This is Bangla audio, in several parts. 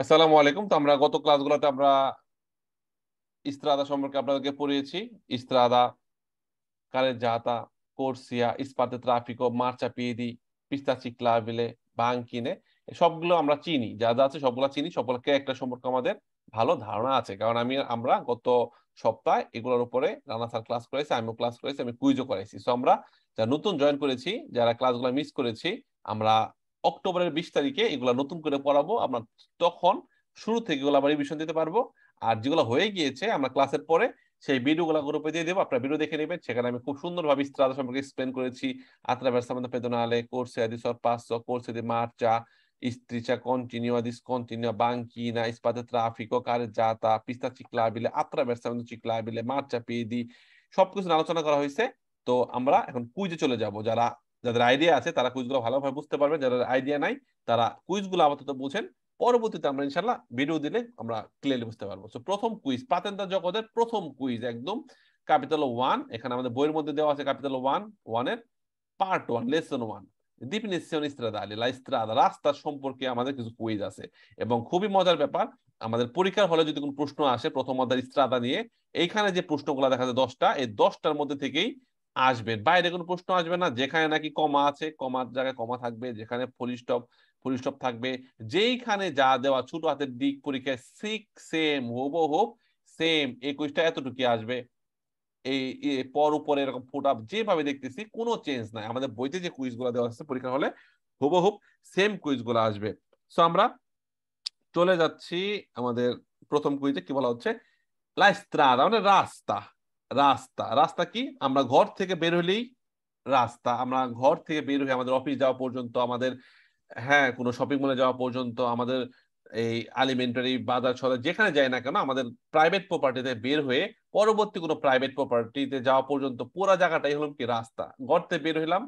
আসসালামু আলাইকুম তো আমরা গত ক্লাসগুলোতে আমরা ইস্ত্রাদা সম্পর্কে আপনাদেরকে পড়িয়েছি ইস্ত্রাদা কারের জাহাতা কোর্সিয়া ইস্পাতে ট্রাফিকো মার্চা দিই পিস্তা চিকলাভিলে বাং কিনে সবগুলো আমরা চিনি যা যা আছে সবগুলো চিনি সবগুলোকে একটা সম্পর্কে আমাদের ভালো ধারণা আছে কারণ আমি আমরা গত সপ্তাহে এগুলোর উপরে রানা স্যার ক্লাস করেছি আমিও ক্লাস করেছি আমি কুইজও করেছি সো আমরা যা নতুন জয়েন করেছি যারা ক্লাসগুলো মিস করেছি আমরা অক্টোবরের বিশ তারিখে এগুলা নতুন করে পড়াবো আমরা তখন শুরু থেকে এগুলো আবার রিভিশন দিতে পারবো আর যেগুলো হয়ে গিয়েছে আমরা ক্লাসের পরে সেই ভিডিওগুলো গ্রুপে দিয়ে দেবো আপনারা ভিডিও দেখে নেবেন সেখানে আমি খুব সুন্দরভাবে ইস্ত্রাদা সম্পর্কে এক্সপ্লেন করেছি আত্রা ব্যবসা মধ্যে পেদনালে কোর্সে আদি সর পাঁচশো কোর্সে দি মার্চা চা কন্টিনিউ আদিস কন্টিনিউ বাংকি না ইস্পাতে ট্রাফিকো কারে জাতা পিস্তা চিকলা বিলে আত্রা ব্যবসা মধ্যে চিকলা চিকলাবিলে মার্চা পেদি সবকিছু আলোচনা করা হয়েছে তো আমরা এখন কুইজে চলে যাব যারা যাদের আইডিয়া আছে তারা কুইজগুলো ভালোভাবে বুঝতে পারবে যাদের আইডিয়া নাই তারা কুইজগুলো আপাতত বুঝেন পরবর্তীতে আমরা ইনশাল্লাহ ভিডিও দিলে আমরা ক্লিয়ারলি বুঝতে পারবো সো প্রথম কুইজ পাতেন্দা জগতের প্রথম কুইজ একদম ক্যাপিটাল ওয়ান এখানে আমাদের বইয়ের মধ্যে দেওয়া আছে ক্যাপিটাল ওয়ান ওয়ানের part one lesson one definition ইস্ত্রাদা আলিলা ইস্ত্রাদা রাস্তা সম্পর্কে আমাদের কিছু কুইজ আছে এবং খুবই মজার ব্যাপার আমাদের পরীক্ষার হলে যদি কোনো প্রশ্ন আসে প্রথম অধ্যায় ইস্ত্রাদা নিয়ে এইখানে যে প্রশ্নগুলো দেখা যায় দশটা এই দশটার মধ্যে থেকেই আসবে বাইরে কোনো প্রশ্ন আসবে না যেখানে নাকি কমা আছে কমার জায়গায় কমা থাকবে যেখানে ফুলিস্টপ ফুলিস্টপ থাকবে যেইখানে যা দেওয়া ছোট হাতের দিক পরীক্ষায় সিক সেম হোব হোক সেম একুশটা এতটুকু আসবে এই পর উপরে এরকম ফুট আপ যেভাবে দেখতেছি কোনো চেঞ্জ নাই আমাদের বইতে যে কুইজগুলো দেওয়া আছে পরীক্ষা হলে হুব হুব সেম কুইজগুলো আসবে সো আমরা চলে যাচ্ছি আমাদের প্রথম কুইজে কি বলা হচ্ছে লাইস্ত্রাদা মানে রাস্তা রাস্তা রাস্তা কি আমরা ঘর থেকে বের হলেই রাস্তা আমরা ঘর থেকে বের হয়ে আমাদের অফিস যাওয়া পর্যন্ত আমাদের হ্যাঁ কোনো শপিং মলে যাওয়া পর্যন্ত আমাদের এই আলিমেন্টারি বাজার সদা যেখানে যাই না কেন আমাদের প্রাইভেট প্রপার্টিতে বের হয়ে পরবর্তী কোনো প্রাইভেট প্রপার্টিতে যাওয়া পর্যন্ত পুরা জায়গাটাই হলো কি রাস্তা গর্তে বের হইলাম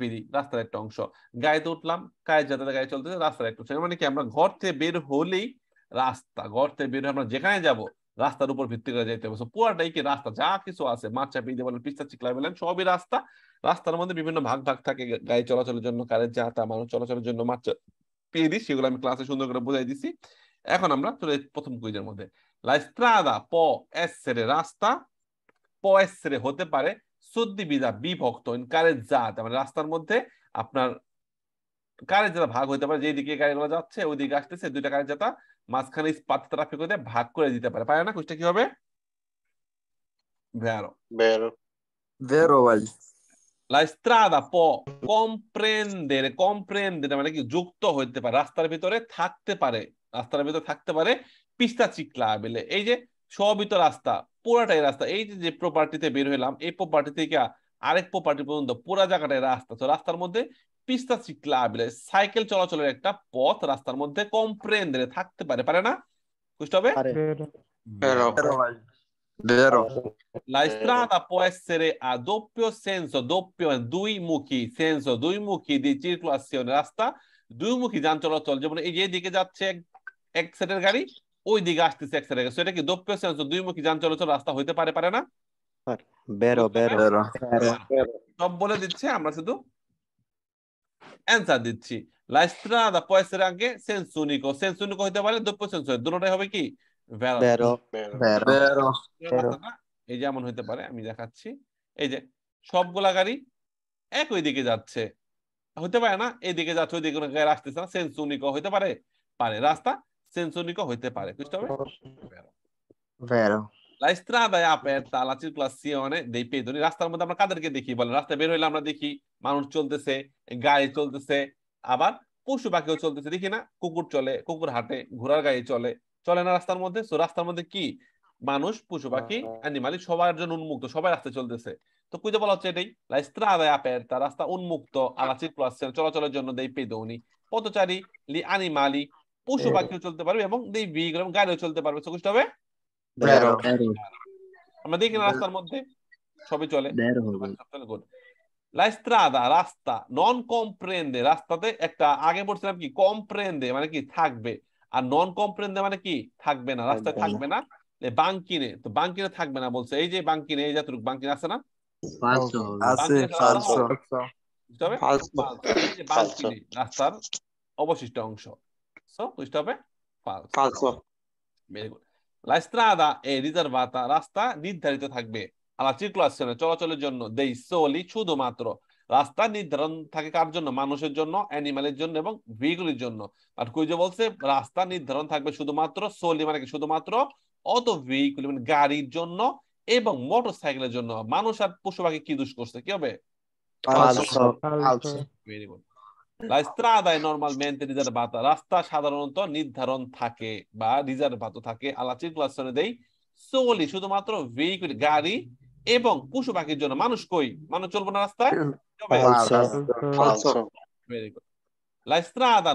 পিড়ি রাস্তার একটা অংশ গায়েতে উঠলাম গায়ে যাতে গায়ে চলতে রাস্তার একটা অংশ মানে কি আমরা ঘর থেকে বের হলেই রাস্তা ঘর থেকে বের হয়ে আমরা যেখানে যাবো রাস্তার উপর ভিত্তি করে যাইতে হবে পুরাটাই কি রাস্তা যা কিছু আছে মাছ চাপিয়ে দিয়ে বলেন পিস্তা চিকলা বলেন সবই রাস্তা রাস্তার মধ্যে বিভিন্ন ভাগ ভাগ থাকে গাড়ি চলাচলের জন্য কারের যা তা মানুষ চলাচলের জন্য মাছ পেয়ে দিই সেগুলো আমি ক্লাসে সুন্দর করে বোঝাই দিছি এখন আমরা চলে প্রথম কুইজের মধ্যে লাইস্ত্রাদা প এস রাস্তা প এস হতে পারে সদ্যি বিদা বিভক্ত কারের যা মানে রাস্তার মধ্যে আপনার কারের জেতা ভাগ হইতে পারে যেদিকে গাড়িগুলো যাচ্ছে ওইদিকে আসতেছে দুইটা কারের জেতা মাঝখানে পাঁচ ট্রাফিক হইতে ভাগ করে দিতে পারে পারে না কুষ্টা কি হবে ভেরো ভেরো ভেরো ভাই লা স্ট্রাদা পো comprendere comprendere মানে কি যুক্ত হইতে পারে রাস্তার ভিতরে থাকতে পারে রাস্তার ভিতরে থাকতে পারে পিস্তা চিকলা বলে এই যে সবিত রাস্তা পুরাটাই রাস্তা এই যে প্রপার্টিতে বের হইলাম এই প্রপার্টি থেকে আরেক প্রপার্টি পর্যন্ত পুরা জায়গাটাই রাস্তা তো রাস্তার মধ্যে পিস্তা সিক্লাবিল সাইকেল চলাচলের একটা পথ রাস্তার মধ্যে কমপ্রেন্দ্রে থাকতে পারে পারে না বুঝতে হবে মানে দুই মুখী দুই মুখী রাস্তা দুই মুখী যান চলাচল যেমন এই যে দিকে যাচ্ছে এক সেটের গাড়ি ওই দিকে আসতেছে এক সেটের গাড়ি সেটা কি দোপ্য সেন্স দুই মুখী যান চলাচল রাস্তা হইতে পারে পারে না বেরো বেরো সব বলে দিচ্ছে আমরা শুধু অ্যান্সার দিচ্ছি লাইস্ট্রাদা পয়সের আগে সেন্সুনিকো সেন্সুনিকো হতে পারে দ্রব্য সেন্সুনিকো দুটোটাই হবে কি এই যেমন হতে পারে আমি দেখাচ্ছি এই যে সবগুলা গাড়ি একই দিকে যাচ্ছে হতে পারে না এইদিকে যাচ্ছে ওই দিকে গাড়ি আসতেছে না সেন্সুনিকো হতে পারে পারে রাস্তা সেন্সুনিকো হইতে পারে বুঝতে হবে La strada è aperta alla circolazione dei pedoni. রাস্তার মধ্যে আমরা কাদেরকে দেখি বলে রাস্তা বের হইলে আমরা দেখি মানুষ চলতেছে গাড়ি চলতেছে আবার পশু পাখিও চলতেছে দেখি না কুকুর চলে কুকুর হাঁটে ঘোড়ার গাড়ি চলে চলে না রাস্তার মধ্যে তো রাস্তার মধ্যে কি মানুষ পশু পাখি অ্যানিমাল হ্যাঁ। সবার জন্য উন্মুক্ত সবাই রাস্তায় চলতেছে তো কুইজে বলা হচ্ছে এটাই আপের তার রাস্তা উন্মুক্ত আলা আচ্ছা। চিত্রাসেন চলাচলের জন্য দেই পেদৌনি পথচারী লি আনিমালি পশু হ্যাঁ। পাখিও চলতে পারবে এবং দেই বিগ্রাম গাড়িও চলতে পারবে সকুষ্ট হবে আমরা দেখি না রাস্তার মধ্যে সবই চলে গুড লা ইস্ত্রাদা রাস্তা নন কমপ্রেন্দে রাস্তাতে একটা আগে বলছিলাম কি কমপ্রেন্দে মানে কি থাকবে আর নন কমপ্রেন্দে মানে কি থাকবে না রাস্তায় থাকবে না বাঙ্কিনে তো বাঙ্কিনে থাকবে না বলছে এই যে বাঙ্কিনে এই জাতরুক বাঙ্কিনে আছে না রাস্তার অবশিষ্ট অংশ লাইস্ত্রাদা এ রিজার্ভাতা রাস্তা নির্ধারিত থাকবে আলা চিরকুলাসনে চলাচলের জন্য দেই সোলি শুধুমাত্র রাস্তা নির্ধারণ থাকে কার জন্য মানুষের জন্য অ্যানিমালের জন্য এবং ভিগুলির জন্য আর কুইজে বলছে রাস্তা নির্ধারণ থাকবে শুধুমাত্র সোলি মানে কি শুধুমাত্র অত ভিকুলি মানে গাড়ির জন্য এবং মোটর সাইকেলের জন্য মানুষ আর পশু পাখি কি দুষ করছে কি হবে রাস্তা সাধারণত নির্ধারণ থাকে বা রিজার্ভাত থাকে আলাচির ক্লাস দেই সোলি শুধুমাত্র ভেহিকুল গাড়ি এবং পশু পাখির জন্য মানুষ কই মানুষ চলবো না রাস্তায়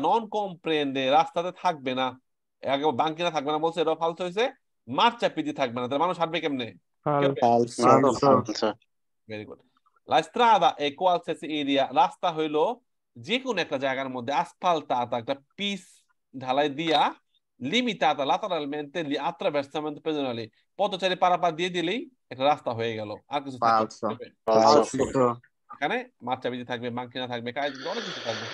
নন কমপ্রেন্ডে রাস্তাতে থাকবে না আগে থাকবে না বলছে এটা ফালস হয়েছে থাকবে না তাহলে মানুষ হাঁটবে কেমনে ভেরি গুড লাইস্ত্রাদা এ কোয়ালসেস এরিয়া রাস্তা হইলো যে কোনো একটা জায়গার মধ্যে আসফাল তাতা একটা পিস ঢালাই দিয়া লিমিতাতা লাতারালমেন্টে লি আত্রাভার্সামেন্ট পেজনালি পথচারী পারাপার দিয়ে দিলেই একটা রাস্তা হয়ে গেল আর কিছু এখানে থাকবে মাংকিনা থাকবে অনেক কিছু থাকবে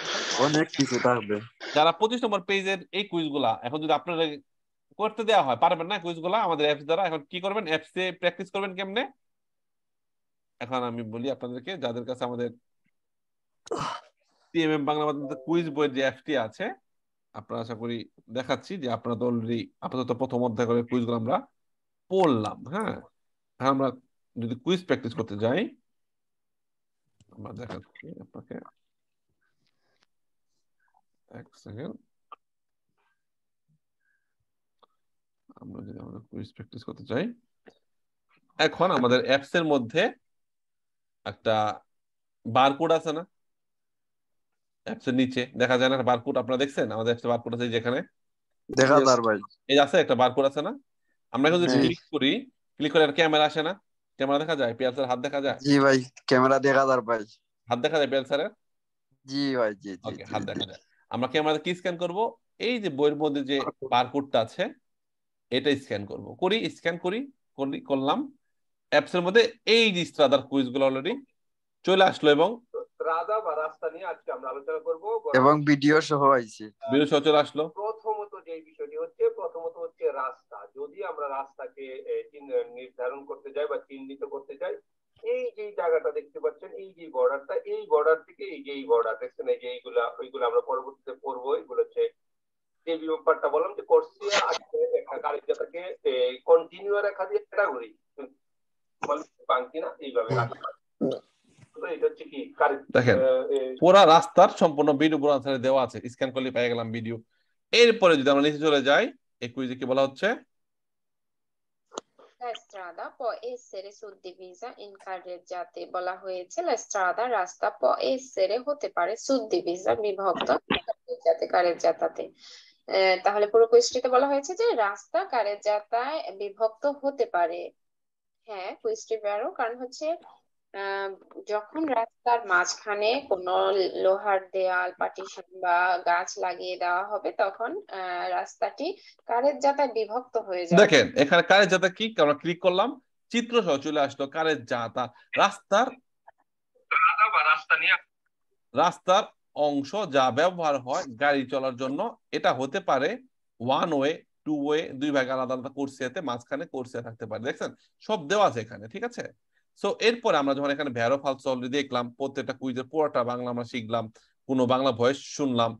অনেক কিছু থাকবে যারা পঁচিশ নম্বর পেজের এই এখন যদি আপনারা করতে দেওয়া হয় পারবেন না আমাদের অ্যাপস দ্বারা এখন কি করবেন প্র্যাকটিস করবেন কেমনে এখন আমি বলি আপনাদেরকে যাদের কাছে আমাদের টিএমএম বাংলা কুইজ বইয়ের যে অ্যাপটি আছে আপনারা আশা করি দেখাচ্ছি যে আপনারা তো অলরেডি আপাতত প্রথম অধ্যায় করে কুইজ গুলো আমরা পড়লাম হ্যাঁ আমরা যদি কুইজ প্র্যাকটিস করতে যাই আমরা দেখাচ্ছি আপনাকে এক সেকেন্ড আমরা যদি আমাদের কুইজ প্র্যাকটিস করতে চাই এখন আমাদের অ্যাপস এর মধ্যে একটা বারকোড আছে না অ্যাপস এর নিচে দেখা যায় না বারকোড আপনারা দেখছেন আমাদের অ্যাপসে বারকোড আছে যেখানে দেখা যায় ভাই এই আছে একটা বারকোড আছে না আমরা এখন যদি ক্লিক হ্যাঁ। করি ক্লিক করে ক্যামেরা আসে না ক্যামেরা দেখা যায় পিয়াল হাত দেখা যায় জি ভাই ক্যামেরা দেখা যায় ভাই হাত দেখা যায় পিয়াল স্যারের জি ভাই জি জি ওকে হাত দেখা যায় আমরা ক্যামেরাতে কি স্ক্যান করব এই যে বইয়ের মধ্যে যে বারকোডটা আছে এটা স্ক্যান করব করি স্ক্যান করি করলাম অ্যাপস এর মধ্যে এই যে স্ট্রাদার কুইজ গুলো অলরেডি চলে আসলো এবং রাজা বা রাস্তা নিয়ে আজকে আমরা আলোচনা করব এবং ভিডিও সহ আইছে ভিডিও সহ চলে আসলো প্রথমত যে বিষয়টি হচ্ছে প্রথমত হচ্ছে রাস্তা যদি আমরা রাস্তাকে নির্ধারণ করতে যাই বা চিহ্নিত করতে যাই এই যে জায়গাটা দেখতে পাচ্ছেন এই যে বর্ডারটা এই বর্ডার থেকে এই যে এই বর্ডার দেখছেন এই যে এইগুলা ওইগুলো আমরা পরবর্তীতে পড়বো এগুলো হচ্ছে যে ব্যাপারটা বললাম যে করসিয়া আজকে একটা কন্টিনিউ রাখা দিয়ে ক্যাটাগরি পাঙ্কি না এইভাবে দেখেন পুরা রাস্তার সম্পূর্ণ ভিডিও পুরো দেওয়া আছে স্ক্যান করলে পেয়ে গেলাম ভিডিও এরপরে যদি আমরা নিচে চলে যাই একুইজে কি বলা হচ্ছে লা স্ট্রাদা পো এসসেরে সুদ্ডিভিজা ইন কারিয়ারজাতে বলা হয়েছে লা স্ট্রাদা রাস্তা পো তাহলে পুরো কোয়েস্টিতে বলা হয়েছে যে রাস্তা কারের যাতায় বিভক্ত হতে পারে হ্যাঁ কোয়েস্টি ভ্যারো কারণ হচ্ছে যখন রাস্তার মাঝখানে কোন লোহার দেয়াল পার্টিশন বা গাছ লাগিয়ে দেওয়া হবে তখন রাস্তাটি কারের যাতায় বিভক্ত হয়ে যাবে দেখেন এখানে কারের যাতা কি আমরা ক্লিক করলাম চিত্র সহ চলে আসলো কারের যাতা রাস্তার রাস্তার অংশ যা ব্যবহার হয় গাড়ি চলার জন্য এটা হতে পারে ওয়ান ওয়ে টু ওয়ে দুই ভাগে আলাদা আলাদা কোর্সিয়াতে মাঝখানে কোর্সিয়া থাকতে পারে দেখছেন সব দেওয়া আছে এখানে ঠিক আছে সো এরপরে আমরা যখন এখানে ভ্যারো ফালস অলরেডি দেখলাম প্রত্যেকটা কুইজের পুরোটা বাংলা আমরা শিখলাম কোনো বাংলা ভয়েস শুনলাম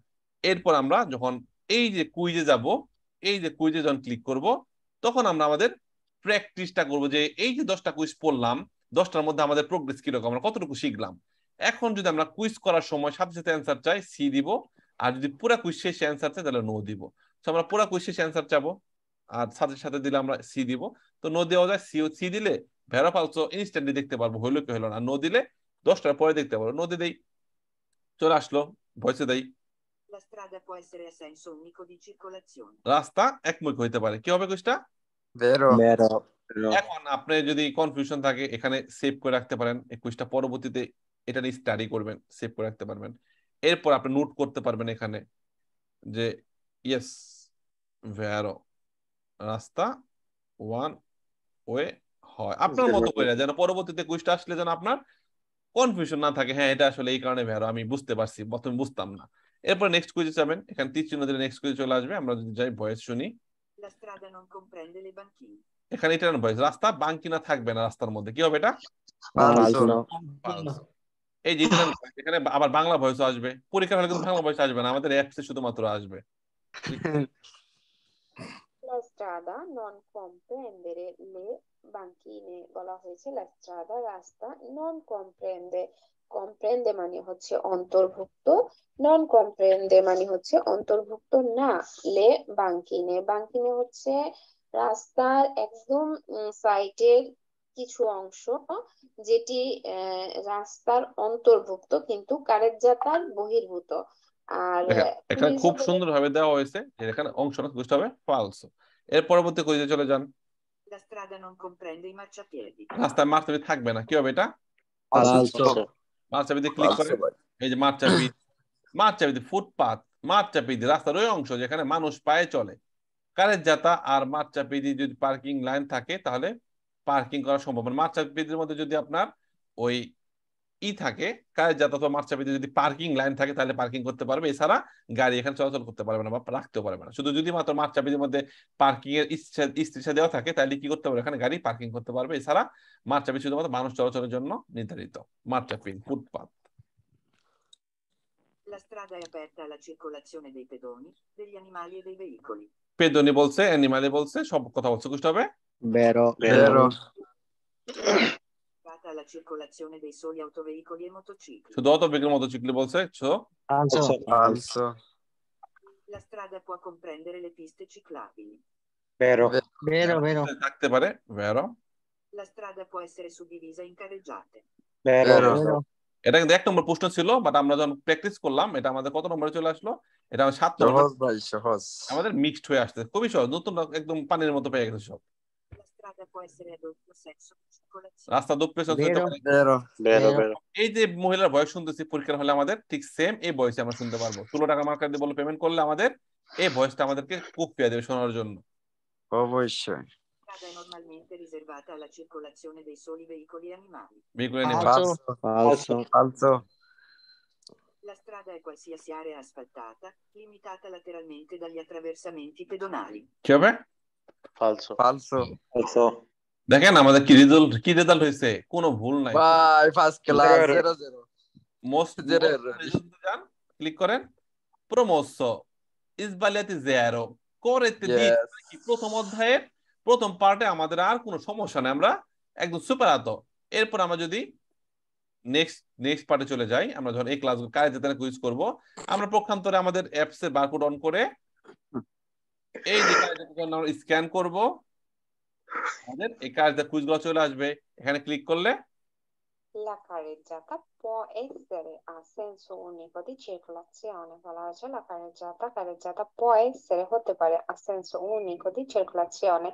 এরপর আমরা যখন এই যে কুইজে যাব এই যে কুইজে যখন ক্লিক করব তখন আমরা আমাদের প্র্যাকটিসটা করব যে এই যে দশটা কুইজ পড়লাম দশটার মধ্যে আমাদের প্রোগ্রেস কিরকম আমরা কতটুকু শিখলাম এখন যদি আমরা কুইজ করার সময় সাথে সাথে অ্যান্সার চাই সি দিব আর যদি পুরো কুইজ শেষে অ্যান্সার চাই তাহলে নো দিব তো আমরা পুরো কুইজ শেষে অ্যান্সার চাবো আর সাথে সাথে দিলে আমরা সি দিব তো নো দেওয়া যায় সি সি দিলে ভেরাপ অলসো ইনস্ট্যান্টলি দেখতে পারবো হইলো কি হলো না নো দিলে দশটার পরে দেখতে পারবো নো দিয়ে চলে আসলো ভয়েসে দেই রাস্তা একমুখ হইতে পারে কি হবে কোষটা এখন আপনি যদি কনফিউশন থাকে এখানে সেভ করে রাখতে পারেন একুশটা পরবর্তীতে এটা নিয়ে স্টাডি করবেন সেভ করে রাখতে পারবেন এরপর আপনি নোট করতে পারবেন এখানে যে ইয়েস ভ্যারো রাস্তা ওয়ান ওয়ে হয় আপনার মতো করে যেন পরবর্তীতে কুইজটা আসলে যেন আপনার কনফিউশন না থাকে হ্যাঁ এটা আসলে এই কারণে ভেরো আমি বুঝতে পারছি প্রথমে বুঝতাম না এরপর নেক্সট কুইজে যাবেন এখানে তীর চিহ্ন দিলে নেক্সট কুইজে চলে আসবে আমরা যদি যাই ভয়েস শুনি এখানে এটা ভয়েস রাস্তা থাকবে না রাস্তার মধ্যে কি হবে এটা এই যে এখানে আবার বাংলা ভয়েস আসবে পরীক্ষা হলে কিন্তু বাংলা ভয়েস আসবে না আমাদের অ্যাপসে শুধুমাত্র আসবে banchine বলা হয়েছে la strada রাস্তা non comprende comprende মানে হচ্ছে অন্তর্ভুক্ত non comprende মানে হচ্ছে অন্তর্ভুক্ত না le banchine banchine হচ্ছে রাস্তার একদম সাইটের কিছু অংশ যেটি রাস্তার অন্তর্ভুক্ত কিন্তু কারের যাতার বহির্ভূত আর এটা খুব সুন্দর ভাবে দেওয়া হয়েছে এখানে অংশ বুঝতে হবে ফালস এর পরবর্তী কইতে চলে যান La strada non comprende i marciapiedi. রাস্তায় মার্চাপিট থাকবে না কি হবে এটা মার্চাপিতে ক্লিক করে এই যে মার্চাপিট মার্চাপিতে ফুটপাথ মার্চাপিদি রাস্তার ওই অংশ যেখানে মানুষ পায়ে চলে কারের যাতা আর মার্চাপিদি যদি পার্কিং লাইন থাকে তাহলে পার্কিং করা সম্ভব মার্চাপিদের মধ্যে যদি আপনার ওই ই থাকে যাতায়াত অথবা চাপিতে যদি পার্কিং লাইন থাকে তাহলে পার্কিং করতে পারবে এছাড়া গাড়ি এখানে চলাচল করতে পারবে না বা রাখতেও পারবে না শুধু যদি মাত্র মাঠ মধ্যে পার্কিং এর ইচ্ছা দেওয়া থাকে তাহলে কি করতে পারবে এখানে গাড়ি পার্কিং করতে পারবে এছাড়া মার্চাপি চাপি শুধুমাত্র মানুষ চলাচলের জন্য নির্ধারিত মার্চাপিন চাপি ফুটপাথ La e বলছে è সব কথা বলছে বুঝতে হবে? limitata alla circolazione dei soli autoveicoli e motocicli. Şu cioè, da otomobil motocikli bolsa şu? Also. also. La strada può comprendere le piste ciclabili. Vero. Vero, eh, vero. Vero. Eh, vero. La strada può essere suddivisa in carreggiate. Vero. vero. vero. এটা কিন্তু এক নম্বর প্রশ্ন ছিল বাট আমরা যখন প্র্যাকটিস করলাম এটা আমাদের কত নম্বরে চলে আসলো এটা সাত নম্বর আমাদের মিক্সড হয়ে আসছে খুবই সহজ নতুন একদম পানির মতো পেয়ে গেছে সব che può essere doppio sex রাস্তা দোপ্পে এই যে মহিলার বয়স শুনতেছি পরীক্ষার হলে আমাদের ঠিক সেম এই বয়সে আমরা শুনতে পারবো ষোলো টাকা মার্কার দিয়ে বলো পেমেন্ট করলে আমাদের এই বয়সটা আমাদেরকে খুব পেয়ে দেবে giorno. O oh, voi strada è normalmente riservata alla circolazione dei soli veicoli animali. Falso, falso, falso. La strada è qualsiasi area asfaltata, limitata lateralmente dagli attraversamenti pedonali. Chiave? ফালসো ফালসো ফালসো দেখেন আমাদের কি রেজাল্ট কি রেজাল্ট হয়েছে কোনো ভুল নাই ভাই ফার্স্ট ক্লাস 00 মোস্ট যান ক্লিক করেন প্রমোসো জেরো করেতে কি প্রথম অধ্যায়ে প্রথম পার্টে আমাদের আর কোনো সমস্যা নাই আমরা একদম সুপার এরপর আমরা যদি নেক্সট নেক্সট পার্টে চলে যাই আমরা এই ক্লাসগুলো কারে যেতে কুইজ করব আমরা প্রক্ষান্তরে আমাদের অ্যাপসের বারকোড অন করে এই যে কার্যক্রম স্ক্যান করব আমাদের এই কাজটা কুইজগুলো চলে আসবে এখানে ক্লিক করলে লাকারের জাতা La carreggiata può essere a senso unico অনেক circolazione. Vale লাকারের জাতা কারের জাতা carreggiata può essere হতে পারে a senso unico di অনেক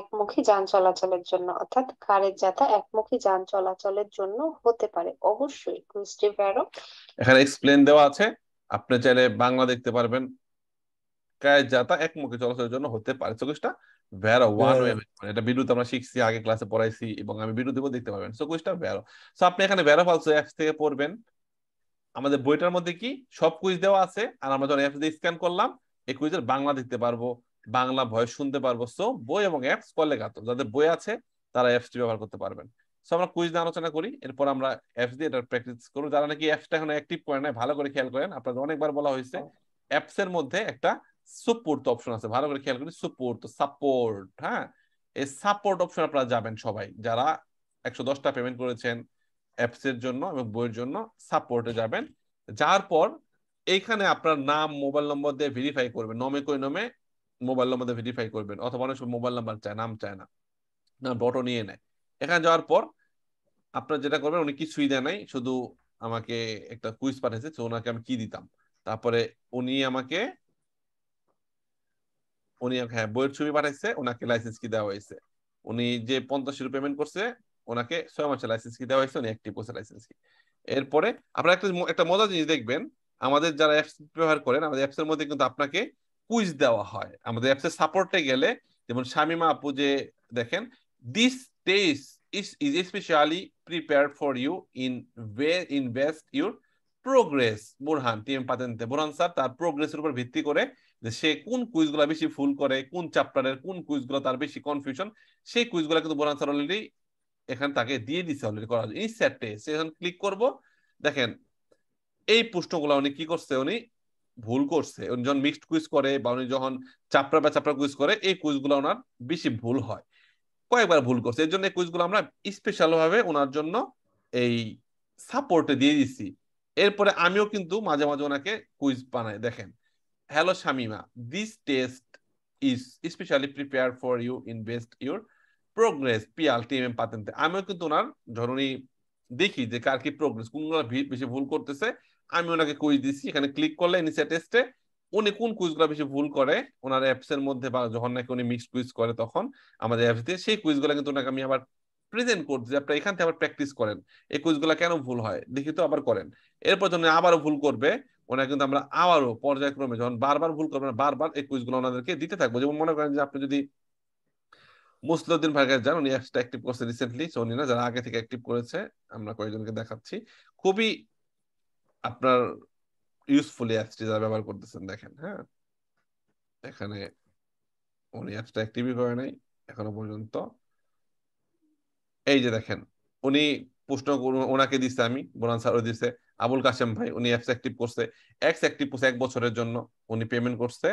একমুখী যান চলাচলের জন্য অর্থাৎ কারের জাতা একমুখী যান চলাচলের জন্য হতে পারে অবশ্যই কুইজটি ভেরো এখানে এক্সপ্লেন দেওয়া আছে আপনি চাইলে বাংলা দেখতে পারবেন একমুখী চলাচলের জন্য হতে পারে ভ্যারো ওয়ান ওয়ে এটা বিদ্যুৎ আমরা শিখছি আগে ক্লাসে পড়াইছি এবং আমি বিদ্যুৎ দেখতে পাবেন ভ্যারো সো আপনি এখানে ভ্যারো অ্যাপস থেকে পড়বেন আমাদের বইটার মধ্যে কি সব কুইজ দেওয়া আছে আর আমরা যখন অ্যাপস দিয়ে স্ক্যান করলাম এই কুইজের বাংলা দেখতে পারবো বাংলা ভয় শুনতে পারবো সো বই এবং অ্যাপস কলে গাত যাদের বই আছে তারা অ্যাপসটি ব্যবহার করতে পারবেন সো আমরা কুইজ নিয়ে আলোচনা করি এরপর আমরা অ্যাপস দিয়ে এটা প্র্যাকটিস করবো যারা নাকি অ্যাপসটা এখন অ্যাক্টিভ করে নেয় ভালো করে খেয়াল করেন আপনাদের অনেকবার বলা হয়েছে অ্যাপস এর মধ্যে একটা সুপোর্ট অপশন আছে ভালো করে খেয়াল করি সুপোর্ট সাপোর্ট হ্যাঁ এই সাপোর্ট অপশন আপনারা যাবেন সবাই যারা একশো দশটা পেমেন্ট করেছেন অ্যাপস এর জন্য এবং বইয়ের জন্য সাপোর্টে যাবেন যার পর এইখানে আপনার নাম মোবাইল নম্বর দিয়ে ভেরিফাই করবেন নমে কই নমে মোবাইল নম্বর দিয়ে ভেরিফাই করবেন অথবা অনেক মোবাইল নাম্বার চায় নাম চায় না না ডটো নিয়ে নেয় এখানে যাওয়ার পর আপনার যেটা করবেন উনি কিছুই দেয় নাই শুধু আমাকে একটা কুইজ পাঠিয়েছে তো ওনাকে আমি কি দিতাম তারপরে উনি আমাকে উনি হ্যাঁ বইয়ের ছবি পাঠাইছে ওনাকে লাইসেন্স কি দেওয়া হয়েছে উনি যে পঞ্চাশ রুপি পেমেন্ট করছে ওনাকে ছয় মাসের লাইসেন্স কি দেওয়া হয়েছে উনি অ্যাক্টিভ করছে লাইসেন্স কি এরপরে আপনারা একটা একটা মজার জিনিস দেখবেন আমাদের যারা অ্যাপস ব্যবহার করেন আমাদের অ্যাপসের মধ্যে কিন্তু আপনাকে কুইজ দেওয়া হয় আমাদের অ্যাপসের সাপোর্টে গেলে যেমন শামিমা আপু যে দেখেন this test is is specially prepare for you in way invest your progress Borhan টিএম পাতেনতে বোরহান স্যার তার প্রোগ্রেসের উপর ভিত্তি করে যে সে কোন কুইজগুলো বেশি ফুল করে কোন চ্যাপ্টারের কোন কুইজগুলো তার বেশি কনফিউশন সেই কুইজগুলো কিন্তু বোরহান স্যার অলরেডি এখানে তাকে দিয়ে দিছে অলরেডি করা সেটে সে এখন ক্লিক করব দেখেন এই প্রশ্নগুলো উনি কি করছে উনি ভুল করছে উনি যখন মিক্সড কুইজ করে বা উনি যখন চাপড়া বা চাপড়া কুইজ করে এই কুইজগুলো ওনার বেশি ভুল হয় কয়েকবার ভুল করছে এর জন্য এই কুইজগুলো আমরা স্পেশাল ভাবে ওনার জন্য এই সাপোর্টে দিয়ে দিছি এরপরে আমিও কিন্তু মাঝে মাঝে ওনাকে কুইজ বানাই দেখেন hello Shamima this test is specially prepare for you in best your progress Piyal team M পাতেন্তে আমিও কিন্তু ওনার ধরুন দেখি যে কার কি প্রোগ্রেস কোনগুলো বেশি ভুল করতেছে আমি ওনাকে কুইজ দিচ্ছি এখানে ক্লিক করলে নিচে টেস্টে উনি কোন কুইজগুলো বেশি ভুল করে ওনার অ্যাপসের মধ্যে বা যখন নাকি উনি মিক্স কুইজ করে তখন আমাদের অ্যাপস দিয়ে সেই কুইজগুলো কিন্তু ওনাকে আমি আবার প্রেজেন্ট করছে যে এখান থেকে আবার প্র্যাকটিস করেন এই কোর্সগুলো কেন ভুল হয় লিখিত আবার করেন এরপর যখন আবারও ভুল করবে ওনার কিন্তু আমরা আবারও পর্যায়ক্রমে যখন বারবার ভুল করবেন বারবার এই কোর্সগুলো ওনাদেরকে দিতে থাকবো যেমন মনে করেন যে আপনি যদি মুসলুদ্দিন ভাই কাছে যান উনি অ্যাপসটা অ্যাক্টিভ করছে রিসেন্টলি সোনি না যারা আগে থেকে অ্যাক্টিভ করেছে আমরা কয়েকজনকে দেখাচ্ছি খুবই আপনার ইউজফুলি অ্যাপসটি যারা ব্যবহার করতেছেন দেখেন হ্যাঁ এখানে উনি অ্যাপসটা অ্যাক্টিভই করে নাই এখনো পর্যন্ত এই যে দেখেন উনি প্রশ্ন ওনাকে দিছে আমি বোরান স্যারও দিছে আবুল কাশেম ভাই উনি অ্যাপস অ্যাক্টিভ করছে অ্যাক্স অ্যাক্টিভ করছে এক বছরের জন্য উনি পেমেন্ট করছে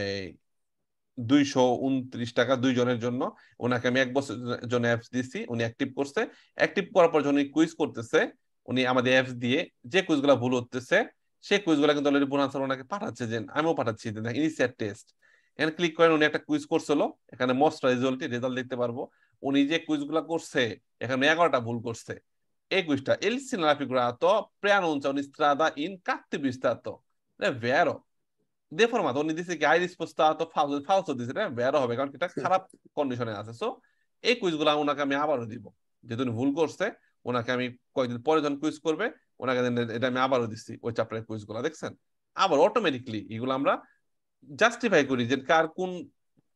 এই দুইশো উনত্রিশ টাকা দুইজনের জন্য ওনাকে আমি এক বছর জন্য অ্যাপস দিছি উনি অ্যাক্টিভ করছে অ্যাক্টিভ করার পর যখন কুইজ করতেছে উনি আমাদের অ্যাপস দিয়ে যে কুইজগুলা ভুল হতেছে সেই কুইজগুলা কিন্তু অলরেডি বোনান স্যার ওনাকে পাঠাচ্ছে যে আমিও পাঠাচ্ছি ইনিশিয়ার টেস্ট এখানে ক্লিক করেন উনি একটা কুইজ করছিল এখানে মস্ট রেজাল্ট রেজাল্ট দেখতে পারবো উনি যে কুইজগুলো করছে এখানে এগারোটা ভুল করছে এই কুইজটা এল সিনালাফিকুরাতো প্রেয়ানুঞ্চা ইস্ত্রাদা ইন কাত্তি বিস্তাতো ভেরো দে ফরমাতো উনি দিছে কি দিছে না হবে কারণ এটা খারাপ কন্ডিশনে আছে সো এই কুইজগুলো ওনাকে আমি আবারও দিব যেহেতু উনি ভুল করছে ওনাকে আমি কয়েকদিন পরে যখন কুইজ করবে ওনাকে এটা আমি আবারও দিচ্ছি ওই চ্যাপ্টারের কুইজগুলো দেখছেন আবার অটোমেটিকলি এগুলো আমরা জাস্টিফাই করি যে কার কোন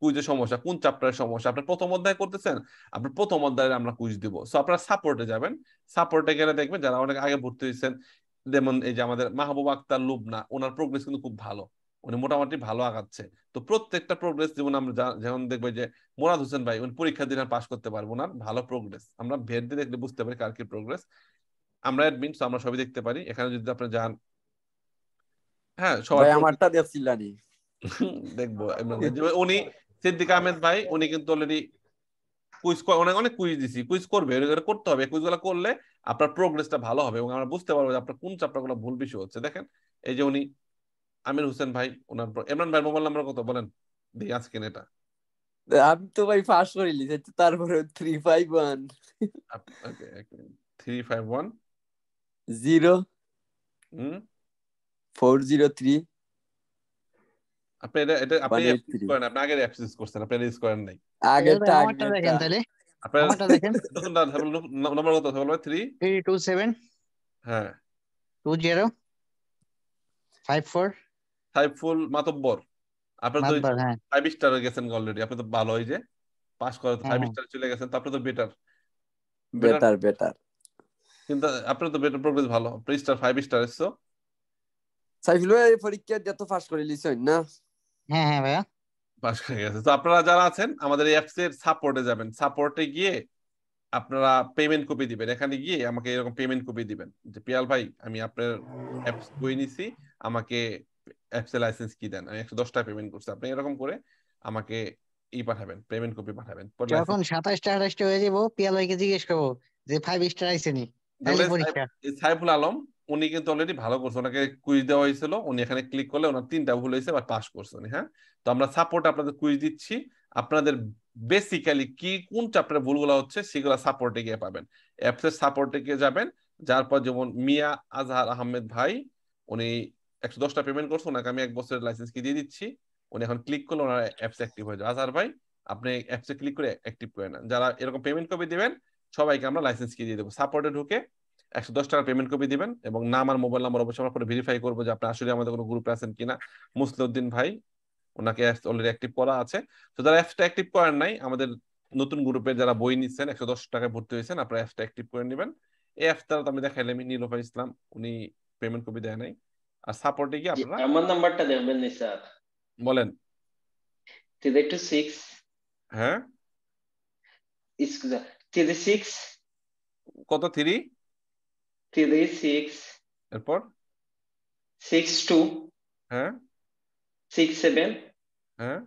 কুইজের সমস্যা কোন চ্যাপ্টারের সমস্যা আপনার প্রথম অধ্যায় করতেছেন আপনার প্রথম অধ্যায়ে আমরা কুইজ দিব সো আপনারা সাপোর্টে যাবেন সাপোর্টে গেলে দেখবেন যারা অনেক আগে ভর্তি হয়েছেন যেমন এই যে আমাদের মাহবুব আক্তার লুবনা ওনার প্রোগ্রেস কিন্তু খুব ভালো উনি মোটামুটি ভালো আগাচ্ছে তো প্রত্যেকটা প্রোগ্রেস যেমন আমরা যেমন দেখবে যে মোরাদ হোসেন ভাই উনি পরীক্ষা দিন পাস করতে পারবো না ভালো প্রোগ্রেস আমরা ভেট দিয়ে দেখলে বুঝতে পারি কার কি প্রোগ্রেস আমরা অ্যাডমিন তো আমরা সবই দেখতে পারি এখানে যদি আপনি যান হ্যাঁ সবাই আমারটা দেখছিলাম দেখবো উনি সিদ্দিক আহমেদ ভাই উনি কিন্তু অলরেডি কুইজ অনেক অনেক কুইজ দিছি কুইজ করবে করতে হবে কুইজগুলো করলে আপনার প্রোগ্রেসটা ভালো হবে এবং আমরা বুঝতে পারবো যে আপনার কোন চ্যাপ্টারগুলো ভুল বিষয় হচ্ছে দেখেন এই যে উনি আমির হোসেন ভাই ওনার ইমরান ভাই মোবাইল নাম্বার কত বলেন দিই আজকে এটা আমি তো ভাই ফার্স্ট করে তারপরে three five one three five one zero four zero three আপনি এটা এটা হ্যাঁ, হ্যাঁ, হ্যাঁ। আপনি আপনি করেন নাই মাতব্বর তো ফাইভ স্টার গেছেন অলরেডি তো ভালো হই যে পাস করে ফাইভ স্টার চলে গেছেন তো তো বেটার বেটার বেটার কিন্তু আপনার তো বেটার প্রোগ্রেস ভালো স্টার ফাইভ স্টার এসছো সাইফুল ভাই পরীক্ষা দিয়ে তো পাস করে লিছেন না হ্যাঁ হ্যাঁ ভাইয়া পাস করে গেছে তো আপনারা যারা আছেন আমাদের এই অ্যাপস এর সাপোর্টে যাবেন সাপোর্টে গিয়ে আপনারা পেমেন্ট কপি দিবেন এখানে গিয়ে আমাকে এরকম পেমেন্ট কপি দিবেন যে পিয়াল ভাই আমি আপনার অ্যাপস বই নিছি আমাকে অ্যাপস এর লাইসেন্স কি দেন আমি একশো দশটা পেমেন্ট করছি আপনি এরকম করে আমাকে ই পাঠাবেন পেমেন্ট কপি পাঠাবেন যখন সাতাশটা আঠাশটা হয়ে যাবো পিয়াল ভাইকে জিজ্ঞেস করবো যে ফাইভ স্টার আইসেনি সাইফুল আলম উনি কিন্তু অলরেডি ভালো করছে ওনাকে কুইজ দেওয়া হয়েছিল উনি এখানে ক্লিক করলে ওনার তিনটা ভুল হয়েছে বা পাস করছে উনি হ্যাঁ তো আমরা সাপোর্ট আপনাদের কুইজ দিচ্ছি আপনাদের বেসিক্যালি কি কোন চ্যাপ্টারে ভুলগুলো হচ্ছে সেগুলো সাপোর্টে গিয়ে পাবেন অ্যাপসের সাপোর্টে গিয়ে যাবেন যার পর যেমন মিয়া আজহার আহমেদ ভাই উনি একশো দশটা পেমেন্ট করছে ওনাকে আমি এক বছরের লাইসেন্স কি দিয়ে দিচ্ছি উনি এখন ক্লিক করলে ওনার অ্যাপস অ্যাক্টিভ হয়ে যাবে আজহার ভাই আপনি অ্যাপসে ক্লিক করে অ্যাক্টিভ করে নেন যারা এরকম পেমেন্ট কপি দেবেন সবাইকে আমরা লাইসেন্স কি দিয়ে দেবো সাপোর্টে ঢুকে একশো দশ টাকার পেমেন্ট কপি দিবেন এবং নাম আমার মোবাইল নাম্বার অবশ্যই আমরা পরে ভেরিফাই করবো যে আপনি আসলে আমাদের কোনো গ্রুপে আছেন কিনা মুসলিউদ্দিন ভাই ওনাকে অলরেডি অ্যাক্টিভ করা আছে তো যারা অ্যাপসটা অ্যাক্টিভ করেন নাই আমাদের নতুন গ্রুপের যারা বই নিচ্ছেন একশো দশ টাকায় ভর্তি হয়েছেন আপনারা অ্যাপসটা অ্যাক্টিভ করে নেবেন এই তো আমি আমি নীলোফা ইসলাম উনি পেমেন্ট কপি দেয় নাই আর সাপোর্টে কি আপনারা আমার নাম্বারটা দেখবেন স্যার বলেন সিক্স হ্যাঁ সিক্স কত থ্রি থ্রি দিয়ে সিক্স এরপর সিক্স টু হ্যাঁ সিক্স সেভেন হ্যাঁ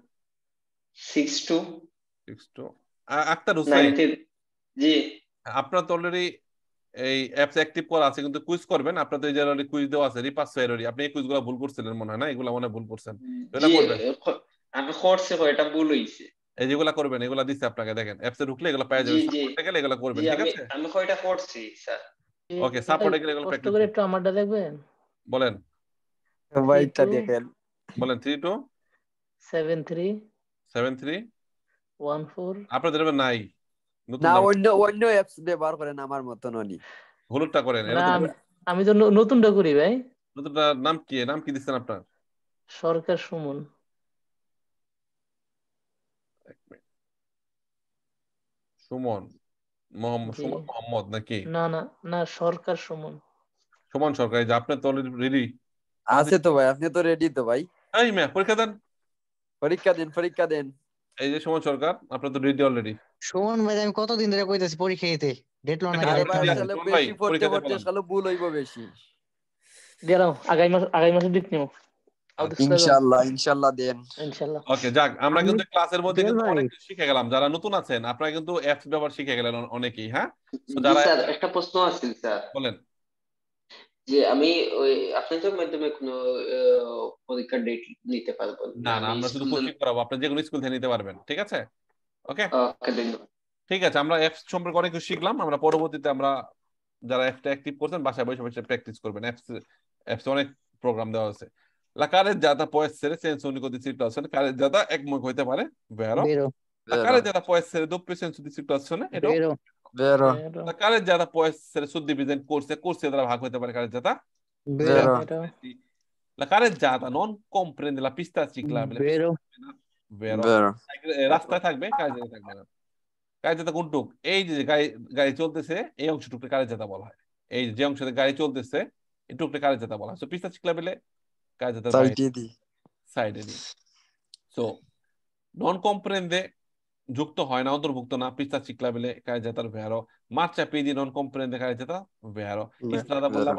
six two six Akhtar Hossain ji আপনার তো অলরেডি এই অ্যাপস অ্যাক্টিভ করা আছে কিন্তু কুইজ করবেন আপনার যে অলরেডি কুইজ দেওয়া আছে রিপাস এররি আপনি এই কুইজগুলো ভুল করছিলেন মনে হয় না এগুলা মনে ভুল করছেন এটা করবেন আমি করছে হয় এটা ভুল হইছে এই যেগুলা করবেন এগুলা দিছে আপনাকে দেখেন অ্যাপসে ঢুকলে এগুলা পাওয়া যাবে গেলে এগুলা করবেন ঠিক আছে আমি এটা করছি স্যার ওকে সাপোর্টে গেলে এগুলো প্র্যাকটিস করে একটু আমারটা দেখবেন বলেন হোয়াইটটা দেখেন বলেন 3 2 7 3 7 3 1 4 আপনাদের এবার নাই না অন্য অন্য অ্যাপস ব্যবহার করেন আমার মতন উনি হলুদটা করেন আমি তো নতুনটা করি ভাই নতুনটা নাম কি নাম কি দিচ্ছেন আপনার সরকার সুমন সুমন মোহাম্মদ নাকি না না না সরকার সুমন সুমন সরকার যে আপনি তো রেডি আছে তো ভাই আপনি তো রেডি তো ভাই এই মে পরীক্ষা দেন পরীক্ষা দেন পরীক্ষা দেন এই যে সমন সরকার আপনি তো রেডি অলরেডি সুমন ভাই আমি কতদিন ধরে কইতাছি পরীক্ষা দিতে ডেডলাইন আরে তাহলে বেশি পড়তে পড়তে শালা ভুল হইবো বেশি দেরাও আগামী মাস আগামী মাসে দিক নিও ইনশাআল্লাহ ইনশাআল্লাহ দেন ইনশাআল্লাহ ওকে যাক আমরা কিন্তু ক্লাসের মধ্যে কিন্তু অনেক শিখে গেলাম যারা নতুন আছেন আপনারা কিন্তু অ্যাপস ব্যবহার শিখে গেলেন অনেকেই হ্যাঁ যারা স্যার একটা প্রশ্ন আছে স্যার বলেন যে আমি ওই আপনাদের মাধ্যমে কোনো ডেট নিতে পারবো না না আমরা শুধু কোচিং করাবো আপনি যে কোনো স্কুল থেকে নিতে পারবেন ঠিক আছে ওকে ওকে ধন্যবাদ ঠিক আছে আমরা অ্যাপস সম্পর্কে অনেক কিছু শিখলাম আমরা পরবর্তীতে আমরা যারা অ্যাপটা অ্যাক্টিভ করছেন বাসায় বসে বসে প্র্যাকটিস করবেন অ্যাপস অ্যাপস অনেক প্রোগ্রাম দেওয়া আছে La carreggiata può essere senso unico di circolazione, carreggiata è come avete pare, vero? vero? La carreggiata può essere doppio senso di circolazione, è vero? Vero. vero. La carreggiata può essere suddivisa in corse e corse della vaca, avete pare carreggiata? Vero. vero. La carreggiata non comprende la pista ciclabile. Vero. Vero. vero. রাস্তায় থাকবে কার্যালয় থাকবে না কার্যালয় কোনটুক এই যে গাড়ি চলতেছে এই অংশটুকু কার্যালয় বলা হয় এই যে অংশতে গাড়ি চলতেছে এটুকু কার্যালয় বলা হয় তো পিস্তা চিকলাবেলে সো নন কম্প্রেন্দে যুক্ত হয় না অন্তর্ভুক্ত না পিস্তা চিকলা বেলে কাজ জেতার ভেয়ারো মার্চা দিয়ে নন কম্প্রেন্দে কাজ জেতা ভেয়ারো ইস্ত্রাদা বললাম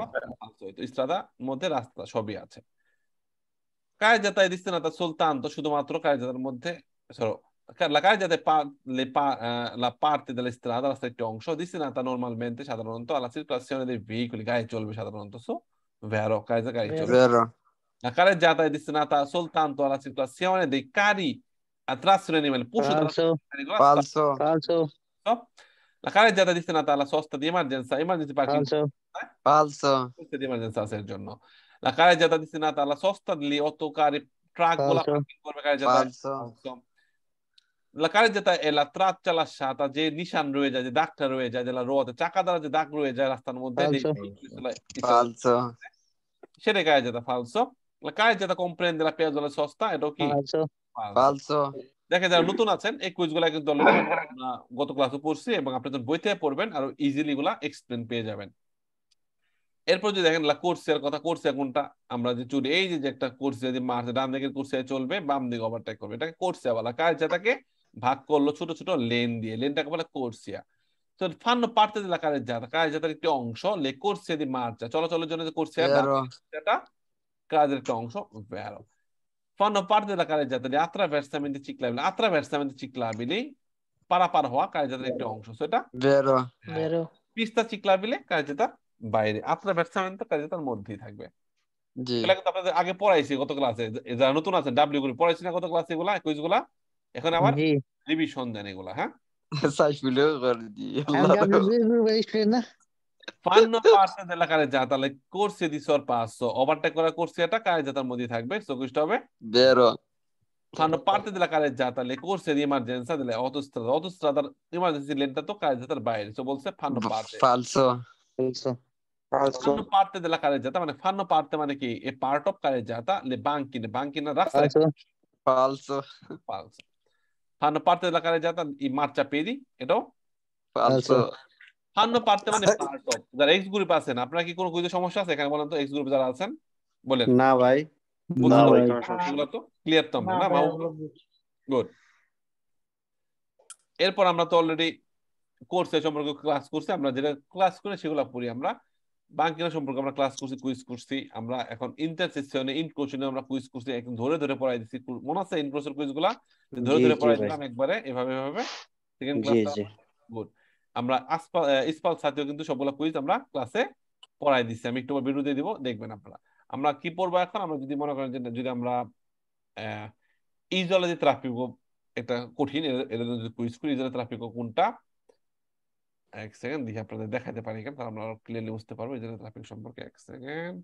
ইস্ত্রাদা মধ্যে রাস্তা সবই আছে কাজ দিচ্ছে না সুলতান তো শুধুমাত্র কাজ জেতার মধ্যে সরো কাজ যাতে la parte dell'estrada রাস্তা একটি অংশ দিচ্ছে না তা মেনতে সাধারণত alla circolazione গায়ে চলবে সাধারণত সো ভেয়ারো কাজ গায়ে চলবে La carreggiata è destinata soltanto alla situazione dei carri a trazione nel puscio falso, falso, falso. La carreggiata è destinata alla sosta di emergenza, emergency parking. Falso. Eh? Falso. Sosta di emergenza se il giorno. La carreggiata è destinata alla sosta degli otto carri tragola. parking Falso. falso. La carreggiata è la traccia lasciata যে নিশান রয়ে যায় যে দাগটা রয়ে যায় যেটা রোদ চাকা দ্বারা যে দাগ রয়ে যায় Falso. মধ্যে সেটাই কাজ যেটা ফালসো কাজ যেটা কমপ্লেন দিলা পেঁয়াজ জলের সস্তা এটাও কি ফালসো দেখেন যারা নতুন আছেন এই কুইজ গুলা কিন্তু গত ক্লাসে পড়ছি এবং আপনি যখন বইতে পড়বেন আর ইজিলি গুলা এক্সপ্লেন পেয়ে যাবেন এরপর যদি দেখেন লা কোর্সের কথা কোর্সে কোনটা আমরা যে চুরি এই যে একটা কোর্সে যদি মার্চ ডান দিকের কোর্সে চলবে বাম দিকে ওভারটেক করবে এটাকে কোর্সে বলা কাজ যেটাকে ভাগ করলো ছোট ছোট লেন দিয়ে লেনটাকে বলে কোর্সিয়া তো ফান্ন পার্টে দিলা কাজের জাতা কাজ জাতার একটি অংশ লে কোর্সিয়া দি মার্চা চলাচলের জন্য যে কোর্সিয়া কাজের onso vero. Fanno parte della আত্রা gli attraversamenti ciclabili. Attraversamenti চিকলাবিলি পারাপার হওয়া কার্যতার একটা অংশ সেটা পিস্তা চিকলাবিলে কার্যতার বাইরে আত্রা ব্যাটসম্যান তো কার্যতার মধ্যেই থাকবে এগুলা আগে পড়াইছি গত ক্লাসে যারা নতুন আছে ডাব্লিউ করে পড়াইছি না গত ক্লাসে এগুলা কুইজ গুলা এখন আবার রিভিশন দেন এগুলা হ্যাঁ ফান্ন পার্সেন্ট এলাকায় যা তাহলে করছে দিস পাঁচশো ওভারটেক করা করছে এটা কায় জাতার মধ্যে থাকবে চৌকিশটা হবে বেরো ফান্ন পার্সেন্ট এলাকায় যা তাহলে করছে ইমার্জেন্সি দিলে অতস্ত্রাদ অতস্ত্রাদার ইমার্জেন্সি লেনটা তো কারে জাতার বাইরে তো বলছে ফান্ন পার্সেন্ট ফালসো ফান্ন পার্তে দিলা কারে জাতা মানে ফান্ন পার্তে মানে কি এ পার্ট অফ কারে জাতা লে বাংকিনে বাংকিনে রাখছে ফালসো ফালসো ফান্ন পার্তে দিলা কারে জাতা ই মার্চা পেদি এটাও ফালসো হান্ন পারতে মানে পার্ট যারা এক্স গ্রুপে আছেন আপনারা কি কোনো কিছু সমস্যা আছে এখানে বলেন তো এক্স গ্রুপে যারা আছেন বলেন না ভাই না ভাই তো ক্লিয়ার তো না মামু গুড এরপর আমরা তো অলরেডি কোর্সে সম্পর্কে ক্লাস করছি আমরা যেটা ক্লাস করে সেগুলো পড়ি আমরা বাংলা সম্পর্কে আমরা ক্লাস করছি কুইজ করছি আমরা এখন ইন্টার সেশনে ইন ইনক্রোশনে আমরা কুইজ করছি একদম ধরে ধরে পড়াই দিছি মনে আছে ইন ইনক্রোশের কুইজগুলা ধরে ধরে পড়াই দিলাম একবারে এভাবে এভাবে সেকেন্ড ক্লাস গুড আমরা আসপাল ইসপাল সাথেও কিন্তু সবগুলো কুইজ আমরা ক্লাসে পড়াই দিচ্ছি আমি একটু বিরুদ্ধে দিব দেখবেন আপনারা আমরা কি পড়বো এখন আমরা যদি মনে করেন যদি আমরা ইজলে যে ট্রাফিক এটা কঠিন এটা যদি কুইজ করি ইজোলজি থেরাপি কোনটা এক সেকেন্ড দিয়ে আপনাদের দেখাতে পারি কেন তাহলে আমরা ক্লিয়ারলি বুঝতে পারবো ইজোলজি ট্রাফিক সম্পর্কে এক সেকেন্ড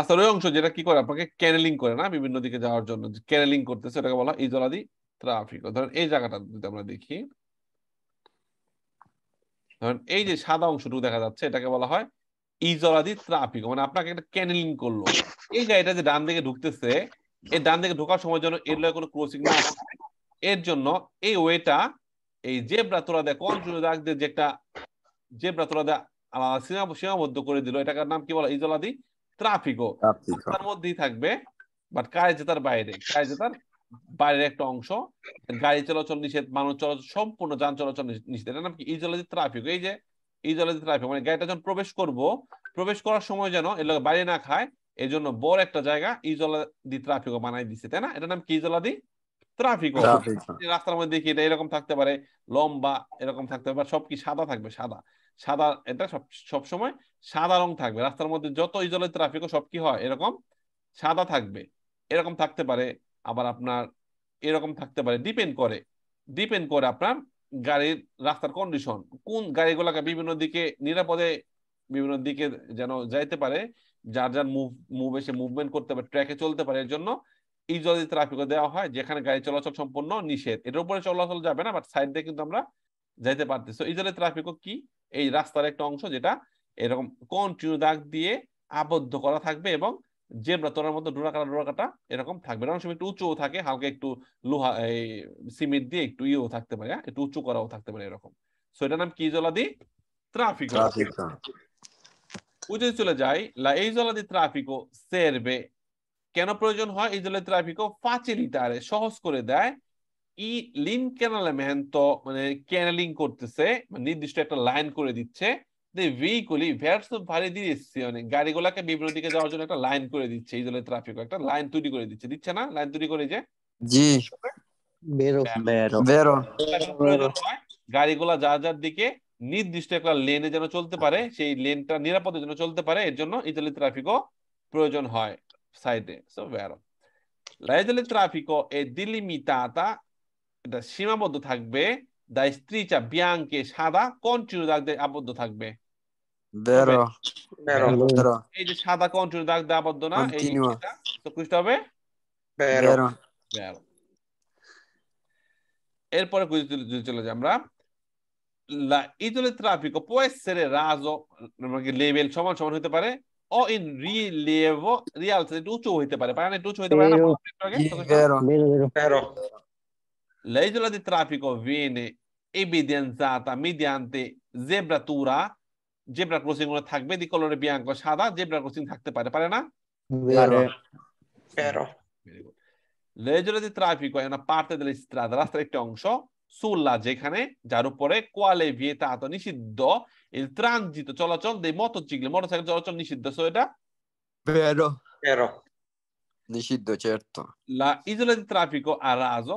আস্তরের অংশ যেটা কি করে আপনাকে ক্যানেলিং করে না বিভিন্ন দিকে যাওয়ার জন্য ক্যানেলিং করতেছে ওটাকে বলা ইজলাদি ট্রাফিক ধরেন এই জায়গাটা যদি আমরা দেখি ধরেন এই যে সাদা অংশটুকু দেখা যাচ্ছে এটাকে বলা হয় ইজলাদি ট্রাফিক মানে আপনাকে একটা ক্যানেলিং করলো এই গাড়িটা যে ডান দিকে ঢুকতেছে এই ডান দিকে ঢোকার সময় জন্য এর কোনো ক্রসিং না এর জন্য এই ওয়েটা এই জেব্রা তোরা দেয় যে একটা জেব্রা তোরা দেয় সীমাবদ্ধ করে দিল এটাকার নাম কি বলা ইজলাদি ট্রাফিকও তার মধ্যেই থাকবে বাট কায় জেতার বাইরে কায় জেতার বাইরের একটা অংশ গাড়ি চলাচল নিষেধ মানুষ চলাচল সম্পূর্ণ যান চলাচল নিষেধ এটা নাম কি ইজোলজি ট্রাফিক এই যে ইজোলজি ট্রাফিক মানে গাড়িটা যখন প্রবেশ করব প্রবেশ করার সময় যেন এর লোক বাইরে না খায় এই জন্য বড় একটা জায়গা ইজলাদি ট্রাফিকও বানাই দিচ্ছে তাই না এটা নাম কি ইজলাদি ট্রাফিকও রাস্তার মধ্যে দেখি এটা এরকম থাকতে পারে লম্বা এরকম থাকতে পারে সব কি সাদা থাকবে সাদা সাদা এটা সব সবসময় সাদা রং থাকবে রাস্তার মধ্যে যত ইজলের ট্রাফিকও সব কি হয় এরকম সাদা থাকবে এরকম থাকতে পারে আবার আপনার এরকম থাকতে পারে ডিপেন্ড করে ডিপেন্ড করে আপনার গাড়ির রাস্তার কন্ডিশন কোন গাড়িগুলোকে বিভিন্ন দিকে নিরাপদে বিভিন্ন দিকে যেন যাইতে পারে যার যার মুভ মুভ এসে মুভমেন্ট করতে পারে ট্র্যাকে চলতে পারে এর জন্য এই যদি ট্রাফিকও দেওয়া হয় যেখানে গাড়ি চলাচল সম্পূর্ণ নিষেধ এটার উপরে চলাচল যাবে না বাট সাইড দিয়ে কিন্তু আমরা যাইতে পারতেছি এই ট্রাফিকও কি এই রাস্তার একটা অংশ যেটা এরকম কন্টিনিউ দাগ দিয়ে আবদ্ধ করা থাকবে এবং জেব্রা তোরার মতো ডোরাকাটা কাটা এরকম থাকবে অনেক একটু উঁচুও থাকে হালকা একটু লোহা এই সিমেন্ট দিয়ে একটু ইয়েও থাকতে পারে হ্যাঁ? একটু উঁচু করাও থাকতে পারে এরকম সো এটার নাম কি জলাদি ট্রাফিক উঁচু চলে যাই লা এই জলাদি ট্রাফিকও সেরবে কেন প্রয়োজন হয় এই জলাদি ট্রাফিকও ফাচিলিটারে সহজ করে দেয় ই লিন ক্যানাল মেহেন্ত মানে ক্যানেলিং করতেছে মানে নির্দিষ্ট একটা লাইন করে দিচ্ছে ভেহিকলি ভ্যাটস ভারী দিয়ে এসছে মানে গাড়িগুলাকে বিভিন্ন দিকে যাওয়ার জন্য একটা লাইন করে দিচ্ছে এই জন্য ট্রাফিক একটা লাইন তৈরি করে দিচ্ছে দিচ্ছে না লাইন তৈরি করে যে জি বেরো বেরো বেরো গাড়িগুলা যা যার দিকে নির্দিষ্ট একটা লেনে যেন চলতে পারে সেই লেনটা নিরাপদে যেন চলতে পারে এর জন্য ইতালি ট্রাফিকও প্রয়োজন হয় সাইডে সো বেরো La ট্রাফিকও এ traffico এটা সীমাবদ্ধ থাকবে দা চা বিয়াংকে সাদা কন্টিনিউ দাগ দিয়ে আবদ্ধ থাকবে এই যে সাদা কন্টিনিউ দাগ দিয়ে আবদ্ধ না এই চকুশটা হবে এরপরে চলে যাই আমরা লা ইদলে ট্রাফিকো può লেভেল সমান সমান হতে পারে ও ইন লেভ রিয়াল উঁচু হইতে পারে পারে মানে না উঁচু হইতে পারে না l'isola di traffico viene evidenziata mediante zebratura zebra crossing গুলো থাকবে দি colore bianco, সাদা zebra crossing থাকতে পারে পারে না vero L'isola di traffico è una parte della strada la stretta অংশ sulla যেখানে যার উপরে quale vietato নিষিদ্ধ il transito চলাচল dei motocicli motorcycle চলাচল নিষিদ্ধ সো এটা vero vero নিষিদ্ধ certo la isola di traffico a raso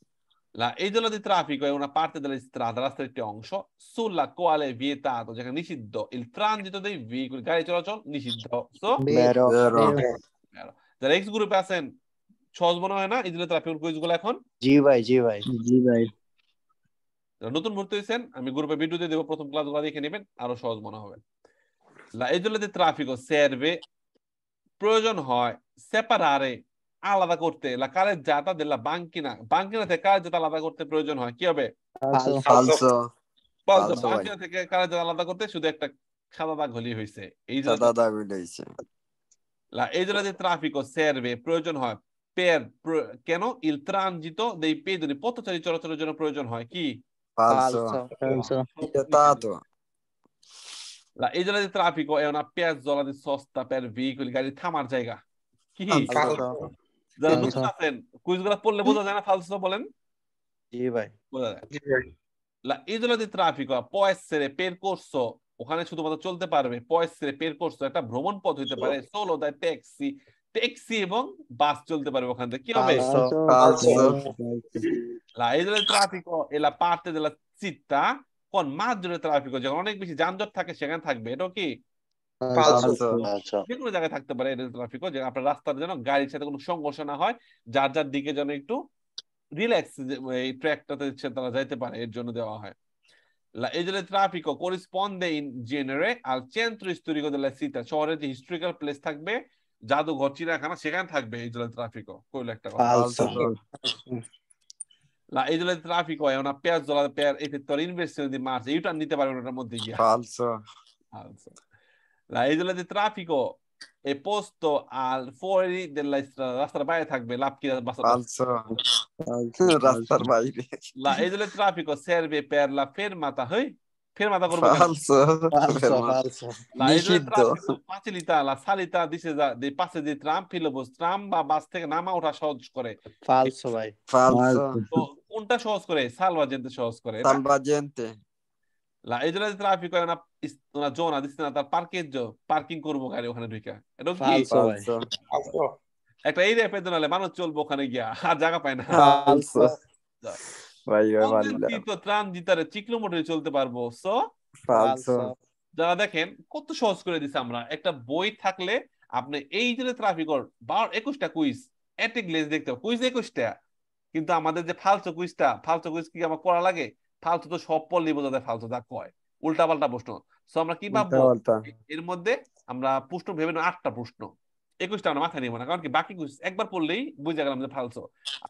La isola di traffico è una parte della strada, la Strette sulla quale è vietato, cioè nishiddo, il transito dei veicoli, গাড়ি চলাচল নিষিদ্ধ বেরো যারা এক্স গ্রুপে আছেন সহজ মনে হয় না ইজলে ট্রাফিক কুইজগুলো এখন জি ভাই জি ভাই জি ভাই নতুন ভর্তি হয়েছেন আমি গ্রুপে ভিডিও দিয়ে দেবো প্রথম ক্লাসগুলো দেখে নেবেন আরো সহজ মনে হবে la isola di traffico serve progion hoi, separare আলাদা করতে কালের জাতা দিলা বাঙ্কিনা বাঙ্কিনা থেকে কার জাতা আলাদা করতে প্রয়োজন হয় কি হবে বাঙ্কিনা থেকে কালের জাতা আলাদা করতে শুধু একটা সাদা দাগ হলি হয়েছে এই সাদা দাগ হইছে লা এই জন্য যে ট্রাফিক ও সার্ভে প্রয়োজন হয় পের কেন ইল ট্রানজিত দেই পেদনি পথচারী চলাচলের জন্য প্রয়োজন হয় কি লা এই জন্য যে ট্রাফিক ও এনা পেজ জলা সস্তা পের ভিকুল গাড়ি থামার জায়গা কি ভ্রমণ পথ হইতে পারে সোলো ট্যাক্সি ট্যাক্সি এবং বাস চলতে পারবে ওখান থেকে কি হবে লা ট্রাফিকো এলা পার্তে দেলা চিত্তা কোন মাঝ ট্রাফিকো যখন অনেক বেশি যানজট থাকে সেখানে থাকবে এটা কি আচ্ছা, আচ্ছা। আচ্ছা। যেকোনো জায়গায় থাকতে পারে এরেঞ্জ ট্রাফিকও যে আপনার যেন গাড়ির সাথে কোনো সংঘর্ষ না হয় যার যার দিকে যেন একটু রিল্যাক্স ট্র্যাকটাতে তারা যাইতে পারে এর জন্য দেওয়া হয় এই জন্য ট্রাফিক ও করিসপন্দে ইন জেনারে আর চেন্ট্র হিস্টোরিক শহরের যে হিস্টোরিক্যাল প্লেস থাকবে জাদুঘর চিড়াখানা সেখানে থাকবে এই জন্য ট্রাফিক ও একটা লা এই জন্য ট্রাফিক ও এমন পেঁয়াজ জ্বলা পেঁয়াজ এই তোর মারছে ইউটার্ন নিতে পারবে ওটার মধ্যে গিয়ে আলসা La isola di traffico è posto al fuori della রাস্তার বাইরে থাকবে লাভ কি আচ্ছা রাস্তার বাইরে la isola di traffico serve per la fermata হই fermata করবে falso falso la isola di traffico facilita la salita dice da de passe di tram filobus tram বা বাস থেকে নামা ওঠা সহজ করে falso ভাই falso কোনটা salva gente salvagente সহজ salva gente la isola di traffico è una না জোন আদিস না তার পার্কের পার্কিং গাড়ি ওখানে ঢুকা এটা কি একটা এই রেপে মানুষ ওখানে গিয়া আর জায়গা পায় না তো ত্রাণ জিতারে চিকলো মোটরে চলতে পারবো সো যারা দেখেন কত সহজ করে দিছে আমরা একটা বই থাকলে আপনি এই জন্য ট্রাফিক বার একুশটা কুইজ এট গ্লেজ দেখতে কুইজ একুশটা কিন্তু আমাদের যে ফালতু কুইজটা ফালসো কুইজ কি আমার করা লাগে ফালতু তো সব পল্লী বোঝা যায় ফালতু যা কয় উল্টা পাল্টা প্রশ্ন তো আমরা কি ভাববো এর মধ্যে আমরা প্রশ্ন ভেবে নেব আটটা প্রশ্ন একুশটা আমরা মাথায় নিব না কারণ কি বাকি একবার পড়লেই বুঝে গেলাম যে ফালসো